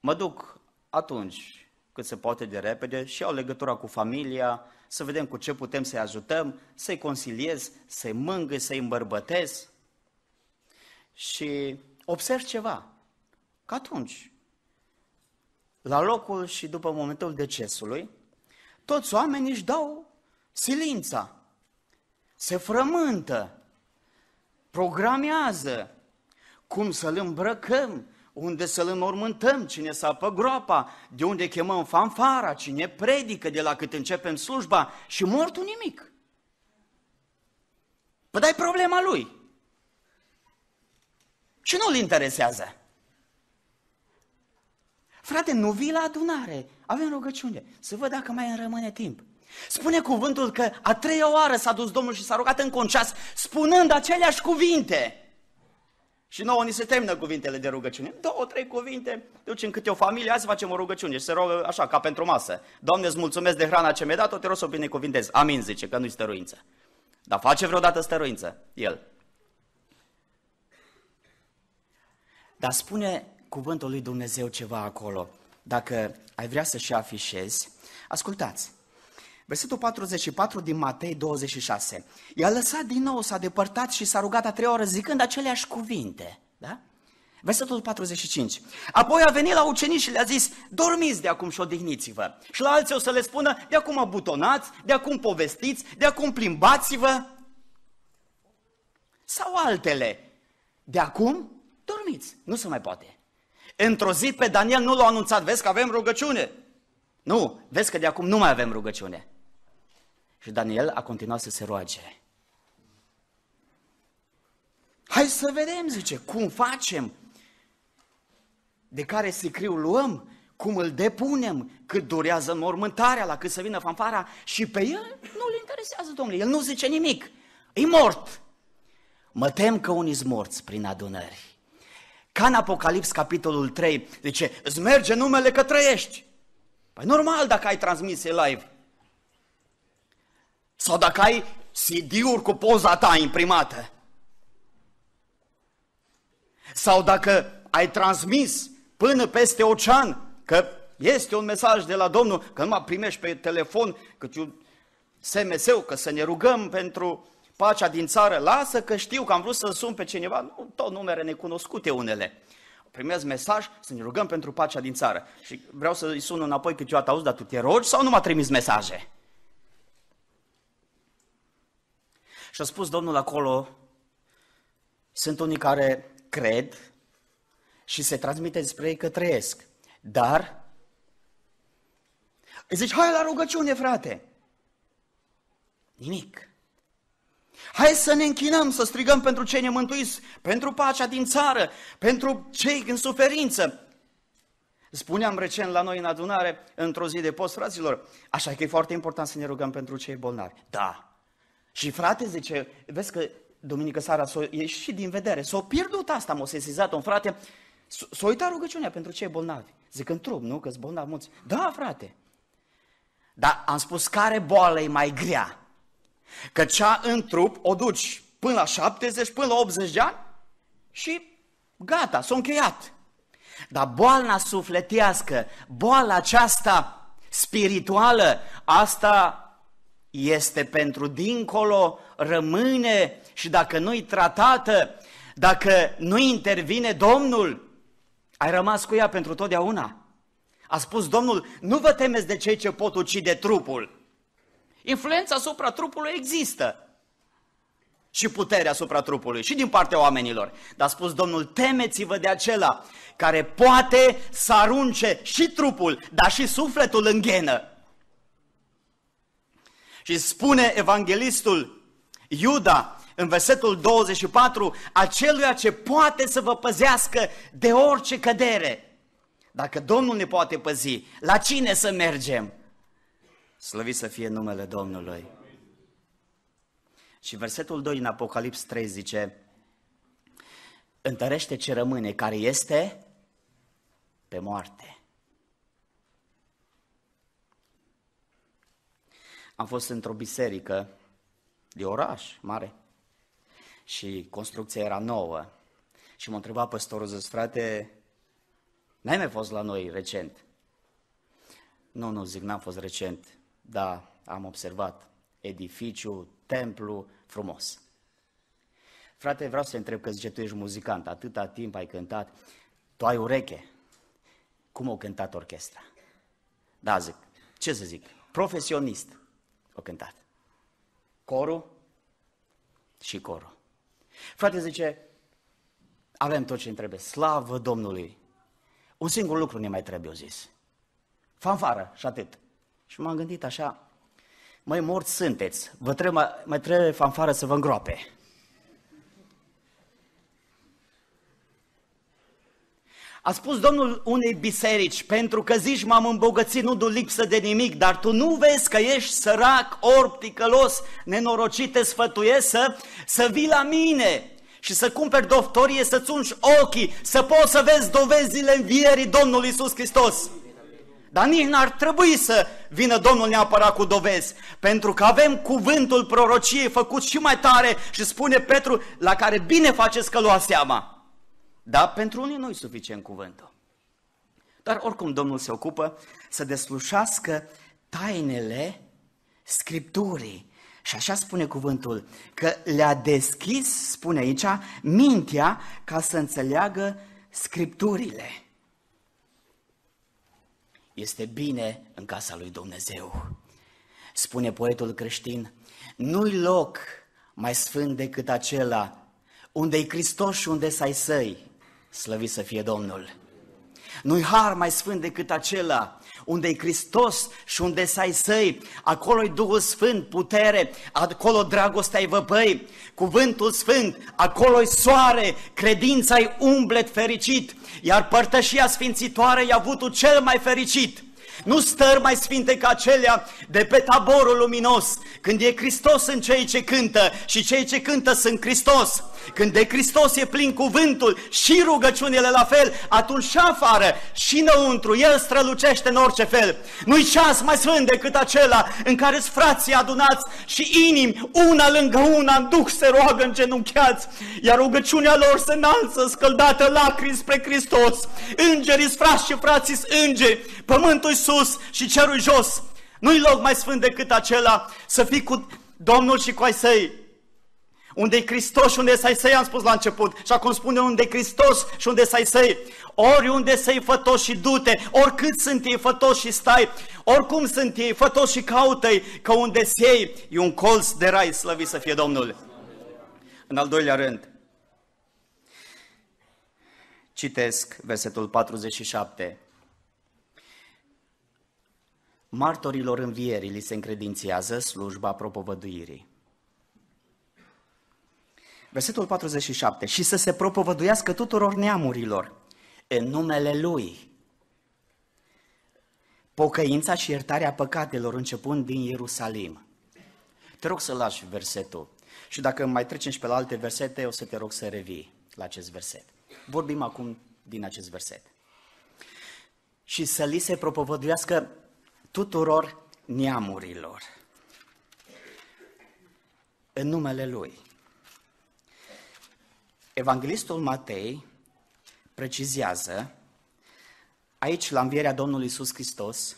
mă duc atunci cât se poate de repede și au legătura cu familia, să vedem cu ce putem să-i ajutăm, să-i consiliez, să-i mângă, să-i îmbărbătez. Și observ ceva, că atunci la locul și după momentul decesului, toți oamenii își dau silința, se frământă, programează cum să-l îmbrăcăm, unde să-l înmormântăm, cine să apă groapa, de unde chemăm fanfara, cine predică, de la cât începem slujba și mortul nimic. Păi dai problema lui. Și nu-l interesează. Frate, nu vii la adunare. Avem rugăciune. Să văd dacă mai rămâne timp. Spune cuvântul că a treia oară s-a dus Domnul și s-a rugat în conceas spunând aceleași cuvinte. Și nouă ni se termină cuvintele de rugăciune. Două, trei cuvinte, în câte o familie, azi facem o rugăciune și se rogă așa, ca pentru masă. Doamne, îți mulțumesc de hrana ce mi-ai dat-o, te rog să o binecuvintez. Amin, zice, că nu-i stăruință. Dar face vreodată stăruință, el. Dar spune cuvântul lui Dumnezeu ceva acolo. Dacă ai vrea să și afișezi, ascultați. Versetul 44 din Matei 26. I-a lăsat din nou, s-a depărtat și s-a rugat a trei ore zicând aceleași cuvinte. Da? Versetul 45. Apoi a venit la ucenici și le-a zis, dormiți de acum și odihniți-vă. Și la alții o să le spună, de acum abutonați, de acum povestiți, de acum plimbați-vă. Sau altele, de acum dormiți, nu se mai poate. Într-o zi pe Daniel nu l-au anunțat, vezi că avem rugăciune. Nu, vezi că de acum nu mai avem rugăciune. Și Daniel a continuat să se roage. Hai să vedem, zice, cum facem, de care sicriu luăm, cum îl depunem, cât durează mormântarea, la cât să vină fanfara și pe el nu-l interesează, domnule, el nu zice nimic, e mort. Mă tem că unii morți prin adunări. Ca în Apocalips, capitolul 3, zice, îți merge numele că trăiești. Păi normal dacă ai transmisie live. Sau dacă ai CD-uri cu poza ta imprimată. Sau dacă ai transmis până peste ocean, că este un mesaj de la Domnul, că nu mă primești pe telefon, că tu SMS-ul, că să ne rugăm pentru pacea din țară, lasă că știu că am vrut să sun pe cineva, nu, tot numere necunoscute unele. Primez mesaj să ne rugăm pentru pacea din țară. Și vreau să-i sun înapoi câteodată, auzi, dar tu te rogi sau nu m-a trimis mesaje? Și a spus Domnul acolo, sunt unii care cred și se transmite despre ei că trăiesc, dar îi zici, hai la rugăciune, frate. Nimic. Hai să ne închinăm, să strigăm pentru cei nemântuiți, pentru pacea din țară, pentru cei în suferință. Spuneam recent la noi în adunare, într-o zi de post, fraților, așa că e foarte important să ne rugăm pentru cei bolnavi. Da. Și frate zice, vezi că duminică seara s-o ieșit din vedere, s-a pierdut asta, m-a sesizat un frate, s-a uitat rugăciunea pentru cei bolnavi. Zic, în trup, nu? Că-s bolnavi mulți. Da, frate. Dar am spus, care boală e mai grea? Că cea în trup o duci până la 70, până la 80 de ani și gata, s-a încheiat. Dar boala sufletească, boala aceasta spirituală, asta este pentru dincolo, rămâne și dacă nu-i tratată, dacă nu intervine Domnul, ai rămas cu ea pentru totdeauna. A spus Domnul, nu vă temeți de cei ce pot ucide trupul, Influența asupra trupului există. Și puterea asupra trupului și din partea oamenilor. Dar a spus Domnul, temeți-vă de acela care poate să arunce și trupul, dar și sufletul în ghenă. Și spune evanghelistul Iuda în versetul 24, aceluia ce poate să vă păzească de orice cădere. Dacă Domnul ne poate păzi, la cine să mergem? Slăvit să fie numele Domnului. Și versetul 2 în Apocalips 3 zice, întărește ce rămâne, care este pe moarte. Am fost într-o biserică de oraș mare și construcția era nouă. Și m-a întrebat păstorul, zis, frate, n-ai mai fost la noi recent? Nu, nu, zic, n-am fost recent da, am observat, edificiu, templu, frumos. Frate, vreau să te întreb că zice, tu ești muzicant, atâta timp ai cântat, tu ai ureche. Cum au cântat orchestra? Da, zic, ce să zic, profesionist o cântat. Coru și coru. Frate zice, avem tot ce ne trebuie, slavă Domnului. Un singur lucru ne mai trebuie, eu zis. Fanfară și atât. Și m-am gândit așa, măi, morți sunteți, vă trebuie, mai trebuie fanfară să vă îngroape. A spus Domnul unei biserici, pentru că zici m-am îmbogățit nu du lipsă de nimic, dar tu nu vezi că ești sărac, orb, ticălos, nenorocit, te sfătuiesc să, să vii la mine și să cumperi doftorie, să-ți ungi ochii, să poți să vezi dovezile învierii Domnului Isus Hristos. Dar nici n-ar trebui să vină Domnul neapărat cu dovezi, pentru că avem cuvântul prorociei făcut și mai tare și spune Petru, la care bine faceți că lua seama. Dar pentru unii nu-i suficient cuvântul. Dar oricum Domnul se ocupă să deslușească tainele Scripturii. Și așa spune cuvântul, că le-a deschis, spune aici, mintea ca să înțeleagă Scripturile este bine în casa lui Dumnezeu. Spune poetul creștin, nu-i loc mai sfânt decât acela unde-i Hristos și unde s-ai săi, slăvit să fie Domnul. Nu-i har mai sfânt decât acela unde e Hristos și unde ai săi, acolo e Duhul Sfânt, putere, acolo dragostea e văpăi, cuvântul Sfânt, acolo e soare, credința e umblet fericit, iar părtășia sfințitoare a avutul cel mai fericit. Nu stări mai sfinte ca acelea de pe taborul luminos, când e Hristos în cei ce cântă și cei ce cântă sunt Hristos. Când de Hristos e plin cuvântul și rugăciunile la fel, atunci și afară și înăuntru El strălucește în orice fel. Nu-i ceas mai sfânt decât acela în care frații adunați și inimi una lângă una în duh se roagă în genunchiați, iar rugăciunea lor se înalță scăldată lacrimi spre Hristos. Îngerii frați și frații îngeri, pământul sus și cerul jos. Nu-i loc mai sfânt decât acela să fii cu Domnul și cu ai săi unde e Hristos și unde să săi, am spus la început. Și acum spune unde e Hristos și unde să săi. Oriunde să-i fătoși și du-te, oricât sunt ei fătoși și stai, oricum sunt ei fătoși și caută-i, că unde ei e un colț de rai, slăvit să fie Domnul. În al doilea rând, citesc versetul 47. Martorilor învierii li se încredințează slujba propovăduirii. Versetul 47. Și să se propovăduiască tuturor neamurilor în numele Lui. Pocăința și iertarea păcatelor începând din Ierusalim. Te rog să lași versetul. Și dacă mai trecem și pe la alte versete, o să te rog să revii la acest verset. Vorbim acum din acest verset. Și să li se propovăduiască tuturor neamurilor. În numele Lui. Evanghelistul Matei precizează aici la învierea Domnului Iisus Hristos,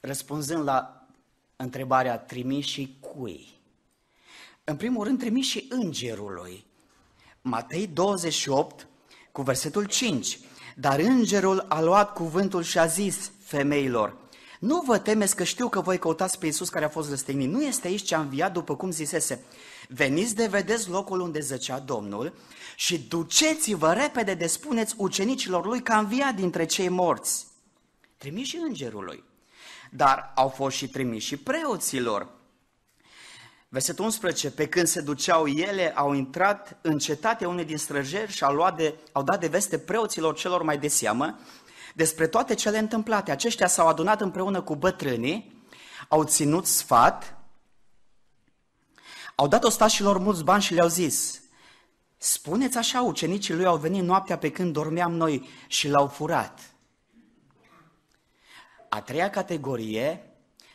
răspunzând la întrebarea trimișii cui. În primul rând, trimișii îngerului. Matei 28, cu versetul 5. Dar îngerul a luat cuvântul și a zis femeilor, nu vă temeți că știu că voi căutați pe Iisus care a fost răstignit. Nu este aici ce a înviat după cum zisese. Veniți de vedeți locul unde zăcea Domnul și duceți-vă repede de spuneți ucenicilor lui că a înviat dintre cei morți. Trimiși îngerul lui. Dar au fost și trimiși preoților. Versetul 11, pe când se duceau ele, au intrat în cetatea unei din străjeri și au, luat de, au dat de veste preoților celor mai de seamă despre toate cele întâmplate. Aceștia s-au adunat împreună cu bătrânii, au ținut sfat, au dat ostașilor mulți bani și le-au zis, spuneți așa, ucenicii lui au venit noaptea pe când dormeam noi și l-au furat. A treia categorie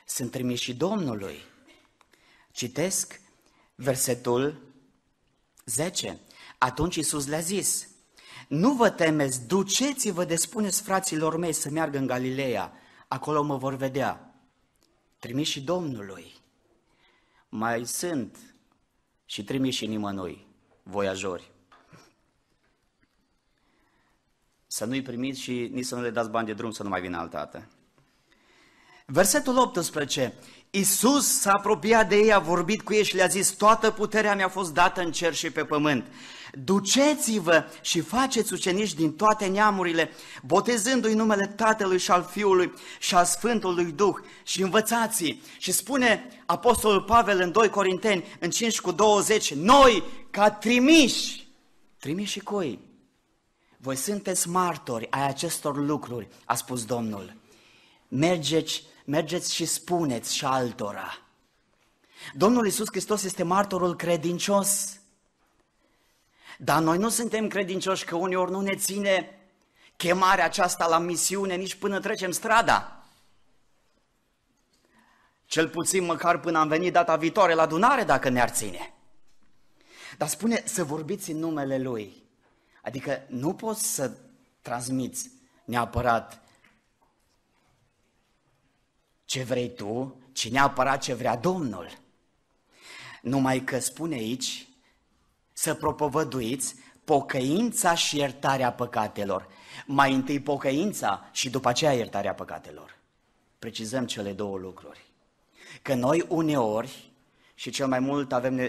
sunt trimiși Domnului. Citesc versetul 10. Atunci Iisus le-a zis, nu vă temeți, duceți-vă de spuneți fraților mei să meargă în Galileea, acolo mă vor vedea. Trimiși Domnului, mai sunt și trimiși nimănui, voiajori. Să nu-i primiți și nici să nu le dați bani de drum să nu mai vină altă dată. Versetul 18. Iisus s-a apropiat de ei, a vorbit cu ei și le-a zis, toată puterea mi-a fost dată în cer și pe pământ. Duceți-vă și faceți ucenici din toate neamurile, botezându-i numele Tatălui și al Fiului și al Sfântului Duh și învățați Și spune Apostolul Pavel în 2 Corinteni, în 5 cu 20, noi ca trimiși, trimiși cui? Voi sunteți martori ai acestor lucruri, a spus Domnul. Mergeți, mergeți și spuneți și altora. Domnul Isus Hristos este martorul credincios dar noi nu suntem credincioși că uneori nu ne ține chemarea aceasta la misiune nici până trecem strada. Cel puțin măcar până am venit data viitoare la adunare dacă ne-ar ține. Dar spune să vorbiți în numele Lui. Adică nu poți să transmiți neapărat ce vrei tu, ci neapărat ce vrea Domnul. Numai că spune aici să propovăduiți pocăința și iertarea păcatelor. Mai întâi pocăința și după aceea iertarea păcatelor. Precizăm cele două lucruri. Că noi uneori, și cel mai mult avem uh,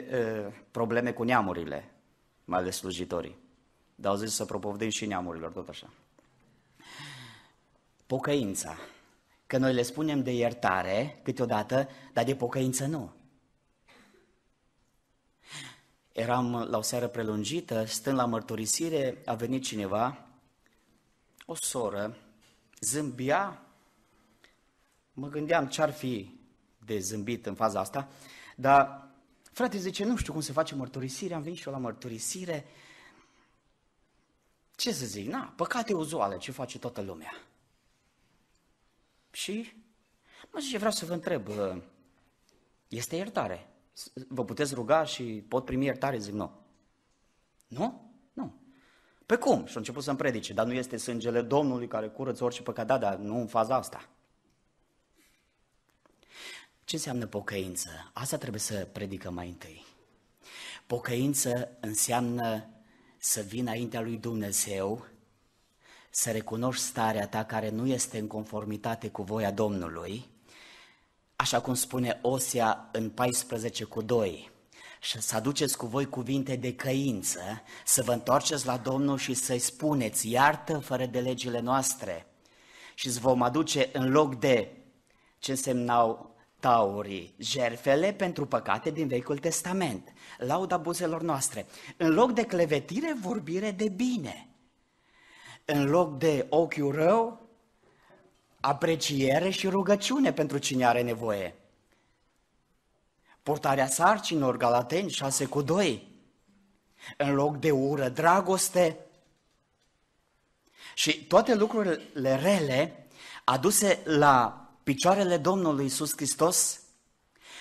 probleme cu neamurile, mai ales slujitorii, dar au zis să propovdăm și neamurilor, tot așa. Pocăința. Că noi le spunem de iertare câteodată, dar de pocăință nu eram la o seară prelungită, stând la mărturisire, a venit cineva, o soră, zâmbia, mă gândeam ce-ar fi de zâmbit în faza asta, dar frate zice, nu știu cum se face mărturisire, am venit și eu la mărturisire, ce să zic, na, păcate uzuale, ce face toată lumea. Și, mă zice, vreau să vă întreb, este iertare? vă puteți ruga și pot primi iertare? Zic, nu. Nu? Nu. Pe păi cum? Și a început să-mi predice, dar nu este sângele Domnului care curăță orice păcat, da, dar nu în faza asta. Ce înseamnă pocăință? Asta trebuie să predicăm mai întâi. Pocăință înseamnă să vii înaintea lui Dumnezeu, să recunoști starea ta care nu este în conformitate cu voia Domnului, așa cum spune Osia în 14 cu 2. Și să aduceți cu voi cuvinte de căință, să vă întoarceți la Domnul și să-i spuneți, iartă fără de legile noastre. Și îți vom aduce în loc de ce însemnau taurii, jerfele pentru păcate din Vechiul Testament, lauda buzelor noastre. În loc de clevetire, vorbire de bine. În loc de ochiul rău, apreciere și rugăciune pentru cine are nevoie. Portarea sarcinilor, Galateni 6 cu 2. În loc de ură, dragoste. Și toate lucrurile rele aduse la picioarele Domnului Isus Hristos,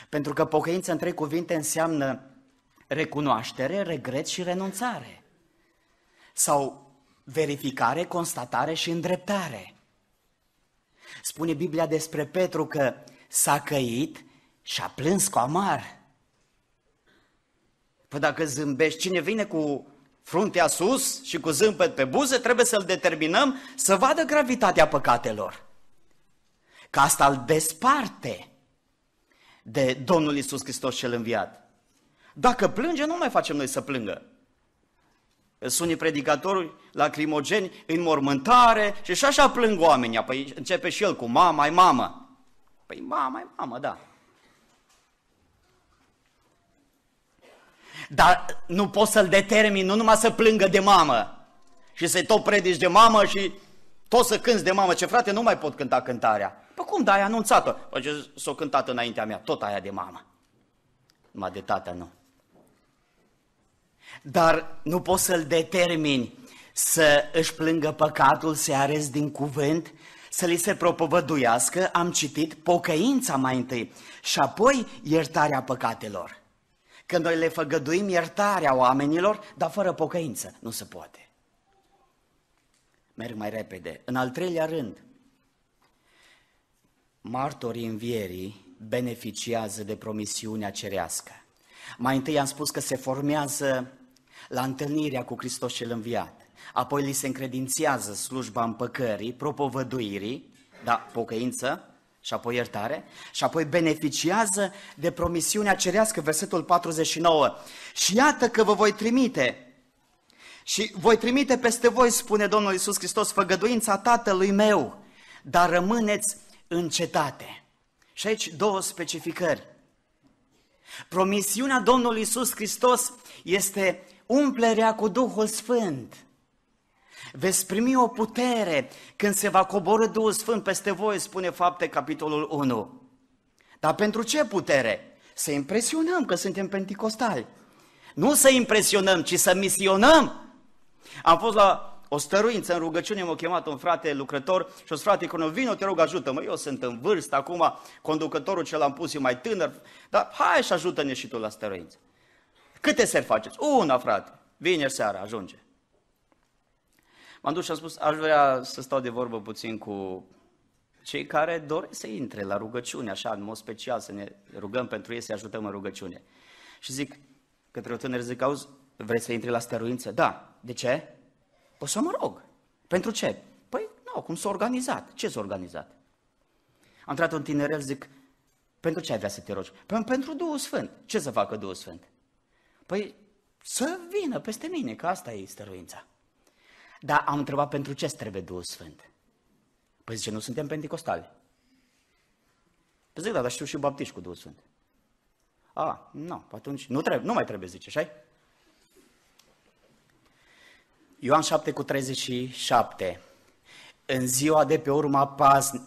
pentru că pocăința în trei cuvinte înseamnă recunoaștere, regret și renunțare. Sau verificare, constatare și îndreptare. Spune Biblia despre Petru că s-a căit și a plâns cu amar. Păi dacă zâmbești, cine vine cu fruntea sus și cu zâmbet pe buze, trebuie să-l determinăm să vadă gravitatea păcatelor. Că asta îl desparte de Domnul Isus Hristos cel înviat. Dacă plânge, nu mai facem noi să plângă. Sunt unii predicatori lacrimogeni în mormântare și și așa plâng oamenii. Păi începe și el cu mama, ai mamă. Păi mama, ai mamă, da. Dar nu poți să-l determin, nu numai să plângă de mamă și să-i tot predici de mamă și tot să cânți de mamă. Ce frate, nu mai pot cânta cântarea. Păi cum, da, ai anunțat-o. Păi ce s-o cântat înaintea mea, tot aia de mamă. Numai de tata nu dar nu poți să-l determini să își plângă păcatul, să arezi din cuvânt, să li se propovăduiască, am citit pocăința mai întâi și apoi iertarea păcatelor. Când noi le făgăduim iertarea oamenilor, dar fără pocăință nu se poate. Merg mai repede. În al treilea rând, martorii învierii beneficiază de promisiunea cerească. Mai întâi am spus că se formează la întâlnirea cu Hristos cel înviat. Apoi li se încredințează slujba împăcării, propovăduirii, da, pocăință, și apoi iertare, și apoi beneficiază de promisiunea cerească, versetul 49. Și iată că vă voi trimite și voi trimite peste voi, spune Domnul Iisus Hristos, făgăduința Tatălui meu, dar rămâneți în cetate. Și aici două specificări. Promisiunea Domnului Iisus Hristos este umplerea cu Duhul Sfânt. Veți primi o putere când se va coborâ Duhul Sfânt peste voi, spune fapte capitolul 1. Dar pentru ce putere? Să impresionăm că suntem penticostali. Nu să impresionăm, ci să misionăm. Am fost la o stăruință în rugăciune, m-a chemat un frate lucrător și o frate Iconov, vino, te rog, ajută-mă, eu sunt în vârstă acum, conducătorul ce l-am pus e mai tânăr, dar hai și ajută-ne și tu la stăruință. Câte seri faceți? Una, frate. Vineri seara, ajunge. M-am dus și am spus, aș vrea să stau de vorbă puțin cu cei care doresc să intre la rugăciune, așa, în mod special, să ne rugăm pentru ei, să ajutăm în rugăciune. Și zic, către o tânăr, zic, auzi, vrei să intri la stăruință? Da. De ce? O să mă rog. Pentru ce? Păi, nu, cum s-a organizat. Ce s-a organizat? Am intrat un tinerel, zic, pentru ce ai vrea să te rogi? Păi, pentru Duhul Sfânt. Ce să facă Duhul Sfânt? Păi să vină peste mine, că asta e stăruința. Dar am întrebat pentru ce trebuie Duhul Sfânt. Păi zice, nu suntem pentecostali. Păi zic, da, dar știu și baptiști cu Duhul Sfânt. A, nu, atunci nu, trebuie, nu mai trebuie, zice, așa Ioan 7 cu 37 în ziua de pe urma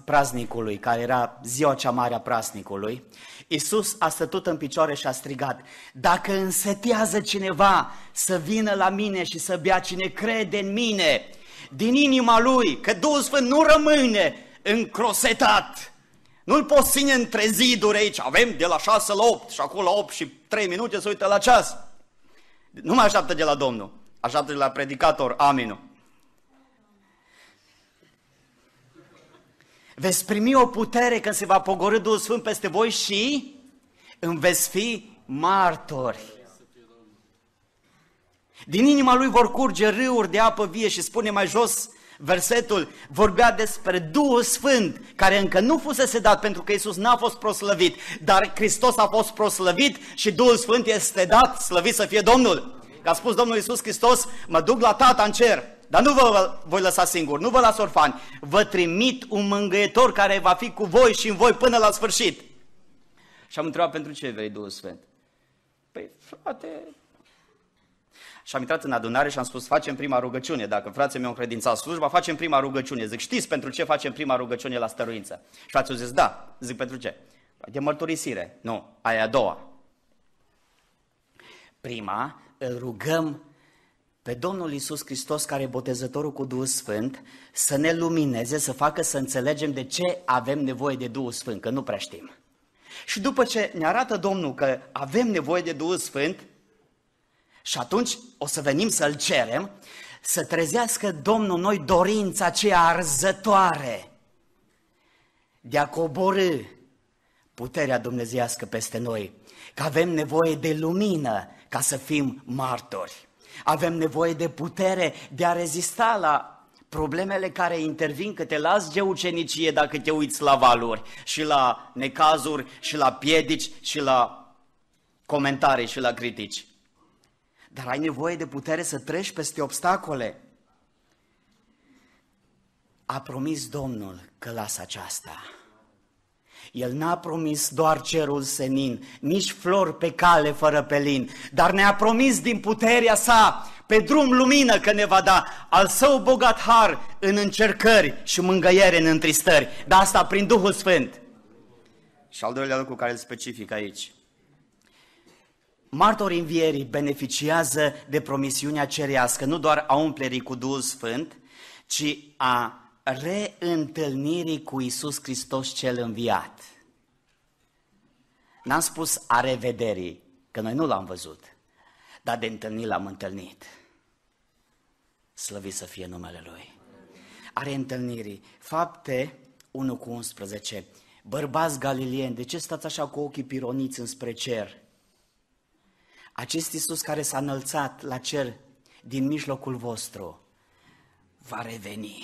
praznicului, care era ziua cea mare a praznicului, Iisus a stătut în picioare și a strigat, dacă însetează cineva să vină la mine și să bea cine crede în mine, din inima lui, că Duhul Sfânt nu rămâne încrosetat, nu-l poți ține între ziduri aici, avem de la 6 la 8 și acolo la 8 și 3 minute se uită la ceas. Nu mai așteaptă de la Domnul, așteaptă de la predicator, aminul. veți primi o putere când se va pogorâ Duhul Sfânt peste voi și îmi veți fi martori. Din inima lui vor curge râuri de apă vie și spune mai jos versetul, vorbea despre Duhul Sfânt, care încă nu fusese dat pentru că Isus n-a fost proslăvit, dar Hristos a fost proslăvit și Duhul Sfânt este dat, slăvit să fie Domnul. Că a spus Domnul Isus Hristos, mă duc la Tata în cer. Dar nu vă voi lăsa singur, nu vă las orfani. Vă trimit un mângâietor care va fi cu voi și în voi până la sfârșit. Și am întrebat pentru ce vrei Duhul Sfânt? Păi frate... Și am intrat în adunare și am spus, facem prima rugăciune. Dacă frații mei au încredințat slujba, facem prima rugăciune. Zic, știți pentru ce facem prima rugăciune la stăruință? Și frații au zis, da. Zic, pentru ce? De mărturisire. Nu, aia a doua. Prima, îl rugăm pe Domnul Isus Hristos, care e botezătorul cu Duhul Sfânt, să ne lumineze, să facă să înțelegem de ce avem nevoie de Duhul Sfânt, că nu prea știm. Și după ce ne arată Domnul că avem nevoie de Duhul Sfânt, și atunci o să venim să-L cerem, să trezească Domnul noi dorința aceea arzătoare de a coborâ puterea dumnezească peste noi, că avem nevoie de lumină ca să fim martori. Avem nevoie de putere de a rezista la problemele care intervin, că te las de ucenicie dacă te uiți la valori și la necazuri și la piedici și la comentarii și la critici. Dar ai nevoie de putere să treci peste obstacole. A promis Domnul că las aceasta. El n-a promis doar cerul senin, nici flori pe cale fără pelin, dar ne-a promis din puterea sa pe drum lumină că ne va da al său bogat har în încercări și mângăiere în întristări, dar asta prin Duhul Sfânt. Și al doilea lucru care îl specific aici, Martorii învierii beneficiază de promisiunea cerească, nu doar a umplerii cu Duhul Sfânt, ci a reîntâlnirii cu Isus Hristos cel înviat. N-am spus a revederii, că noi nu l-am văzut, dar de întâlnit l-am întâlnit. Slăvit să fie numele Lui. Are întâlnirii. Fapte 1 cu 11. Bărbați galilieni, de ce stați așa cu ochii pironiți înspre cer? Acest Iisus care s-a înălțat la cer din mijlocul vostru va reveni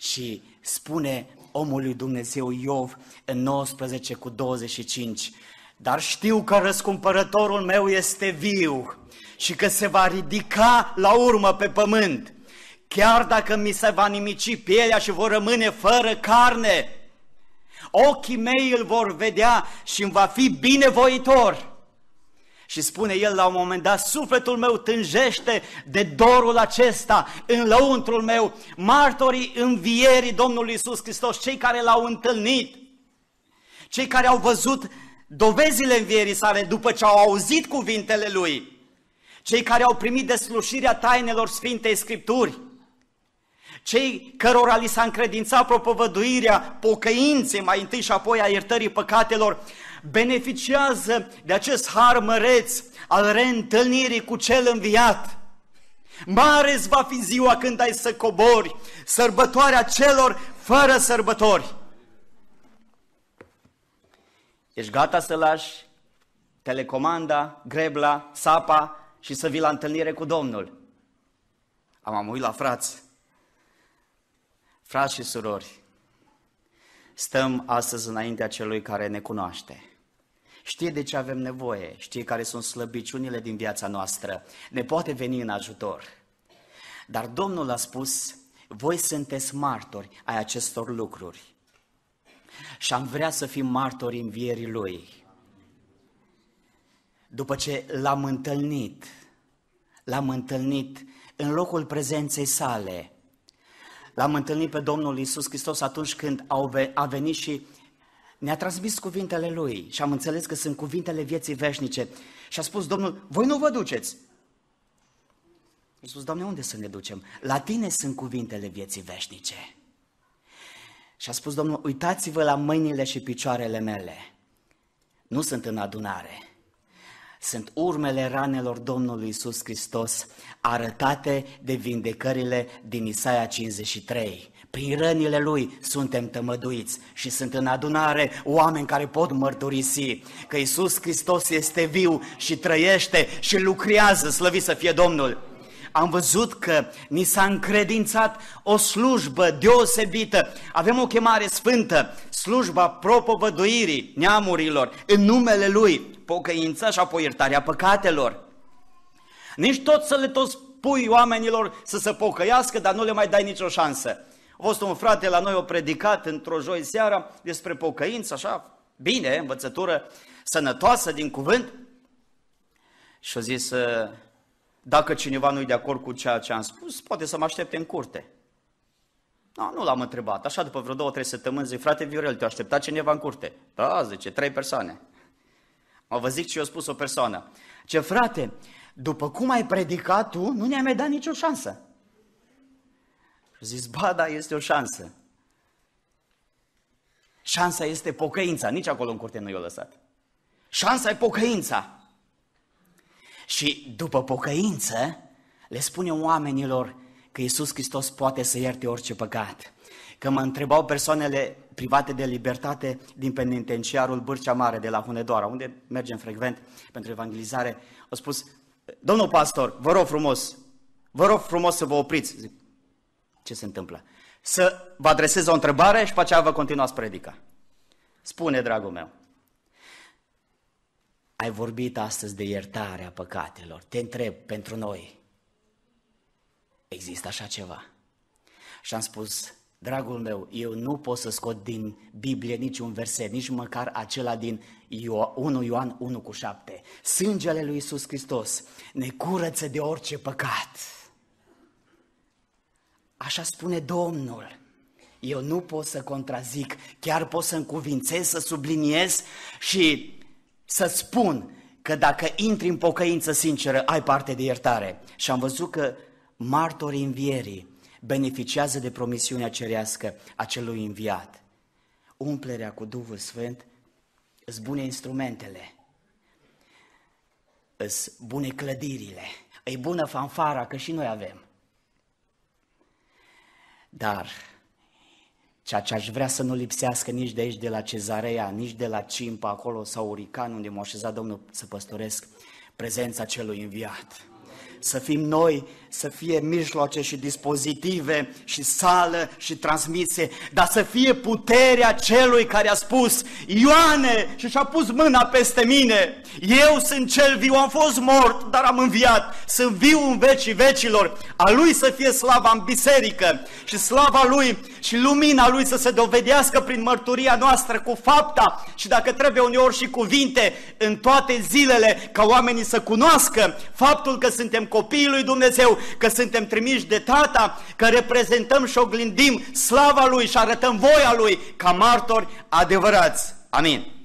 și spune omul Dumnezeu Iov în 19 cu 25, dar știu că răscumpărătorul meu este viu și că se va ridica la urmă pe pământ. Chiar dacă mi se va nimici pielea și vor rămâne fără carne, ochii mei îl vor vedea și îmi va fi binevoitor. Și spune el la un moment dat, sufletul meu tânjește de dorul acesta în lăuntrul meu, martorii învierii Domnului Isus Hristos, cei care l-au întâlnit, cei care au văzut dovezile învierii sale după ce au auzit cuvintele lui, cei care au primit deslușirea tainelor Sfintei Scripturi, cei cărora li s-a încredințat propovăduirea pocăinței mai întâi și apoi a iertării păcatelor, beneficiază de acest har măreț al reîntâlnirii cu cel înviat. Mare va fi ziua când ai să cobori, sărbătoarea celor fără sărbători. Ești gata să lași telecomanda, grebla, sapa și să vii la întâlnire cu Domnul. Am amuit la frați. Frați și surori, stăm astăzi înaintea celui care ne cunoaște știe de ce avem nevoie, știe care sunt slăbiciunile din viața noastră, ne poate veni în ajutor. Dar Domnul a spus, voi sunteți martori ai acestor lucruri și am vrea să fim martori învierii Lui. După ce l-am întâlnit, l-am întâlnit în locul prezenței sale, l-am întâlnit pe Domnul Isus Hristos atunci când a venit și ne-a transmis cuvintele Lui și am înțeles că sunt cuvintele vieții veșnice. Și a spus Domnul, voi nu vă duceți. A spus, Doamne, unde să ne ducem? La Tine sunt cuvintele vieții veșnice. Și a spus Domnul, uitați-vă la mâinile și picioarele mele. Nu sunt în adunare, sunt urmele ranelor Domnului Isus Hristos arătate de vindecările din Isaia 53. Prin rănile Lui suntem tămăduiți și sunt în adunare oameni care pot mărturisi că Isus Hristos este viu și trăiește și lucrează, slăvit să fie Domnul! am văzut că ni s-a încredințat o slujbă deosebită, avem o chemare sfântă, slujba propovăduirii neamurilor în numele Lui, pocăința și apoi iertarea păcatelor. Nici tot să le tot spui oamenilor să se pocăiască, dar nu le mai dai nicio șansă. A fost un frate la noi, o predicat într-o joi seara despre pocăință, așa, bine, învățătură sănătoasă din cuvânt. Și a zis, ă, dacă cineva nu-i de acord cu ceea ce am spus, poate să mă aștepte în curte. No, da, nu l-am întrebat. Așa, după vreo două, trei săptămâni, zic, frate Viorel, te așteptat cineva în curte? Da, zice, trei persoane. Mă vă zic ce i-a spus o persoană. Ce frate, după cum ai predicat tu, nu ne-ai mai dat nicio șansă. Zis, ba, da, este o șansă. Șansa este pocăința. Nici acolo în curte nu i-a lăsat. Șansa e pocăința. Și după pocăință, le spune oamenilor, că Iisus Hristos poate să ierte orice păcat. Că mă întrebau persoanele private de libertate din penitenciarul Bârcea Mare de la Hunedoara, unde mergem frecvent pentru evangelizare, au spus, domnul pastor, vă rog frumos, vă rog frumos să vă opriți. Zic, ce se întâmplă? Să vă adresez o întrebare și pe aceea vă continuați predica. Spune, dragul meu, ai vorbit astăzi de iertarea păcatelor. Te întreb pentru noi, Există așa ceva. Și am spus, dragul meu, eu nu pot să scot din Biblie niciun verset, nici măcar acela din 1 Ioan 1 cu 7. Sângele lui Isus Hristos ne curăță de orice păcat. Așa spune Domnul. Eu nu pot să contrazic, chiar pot să încuvințez, să subliniez și să spun că dacă intri în pocăință sinceră, ai parte de iertare. Și am văzut că martorii învierii beneficiază de promisiunea cerească a celui înviat. Umplerea cu Duhul Sfânt îți bune instrumentele, îți bune clădirile, îi bună fanfara, că și noi avem. Dar ceea ce aș vrea să nu lipsească nici de aici, de la Cezarea, nici de la Cimpa, acolo, sau Urican, unde m-a așezat Domnul să păstoresc, prezența celui înviat. Să fim noi să fie mijloace și dispozitive și sală și transmisie, dar să fie puterea celui care a spus, Ioane, și și-a pus mâna peste mine, eu sunt cel viu, am fost mort, dar am înviat, sunt viu în vecii vecilor, a lui să fie slava în biserică și slava lui și lumina lui să se dovedească prin mărturia noastră cu fapta și dacă trebuie uneori și cuvinte în toate zilele ca oamenii să cunoască faptul că suntem copiii lui Dumnezeu că suntem trimiși de Tata, că reprezentăm și oglindim slava Lui și arătăm voia Lui ca martori adevărați. Amin.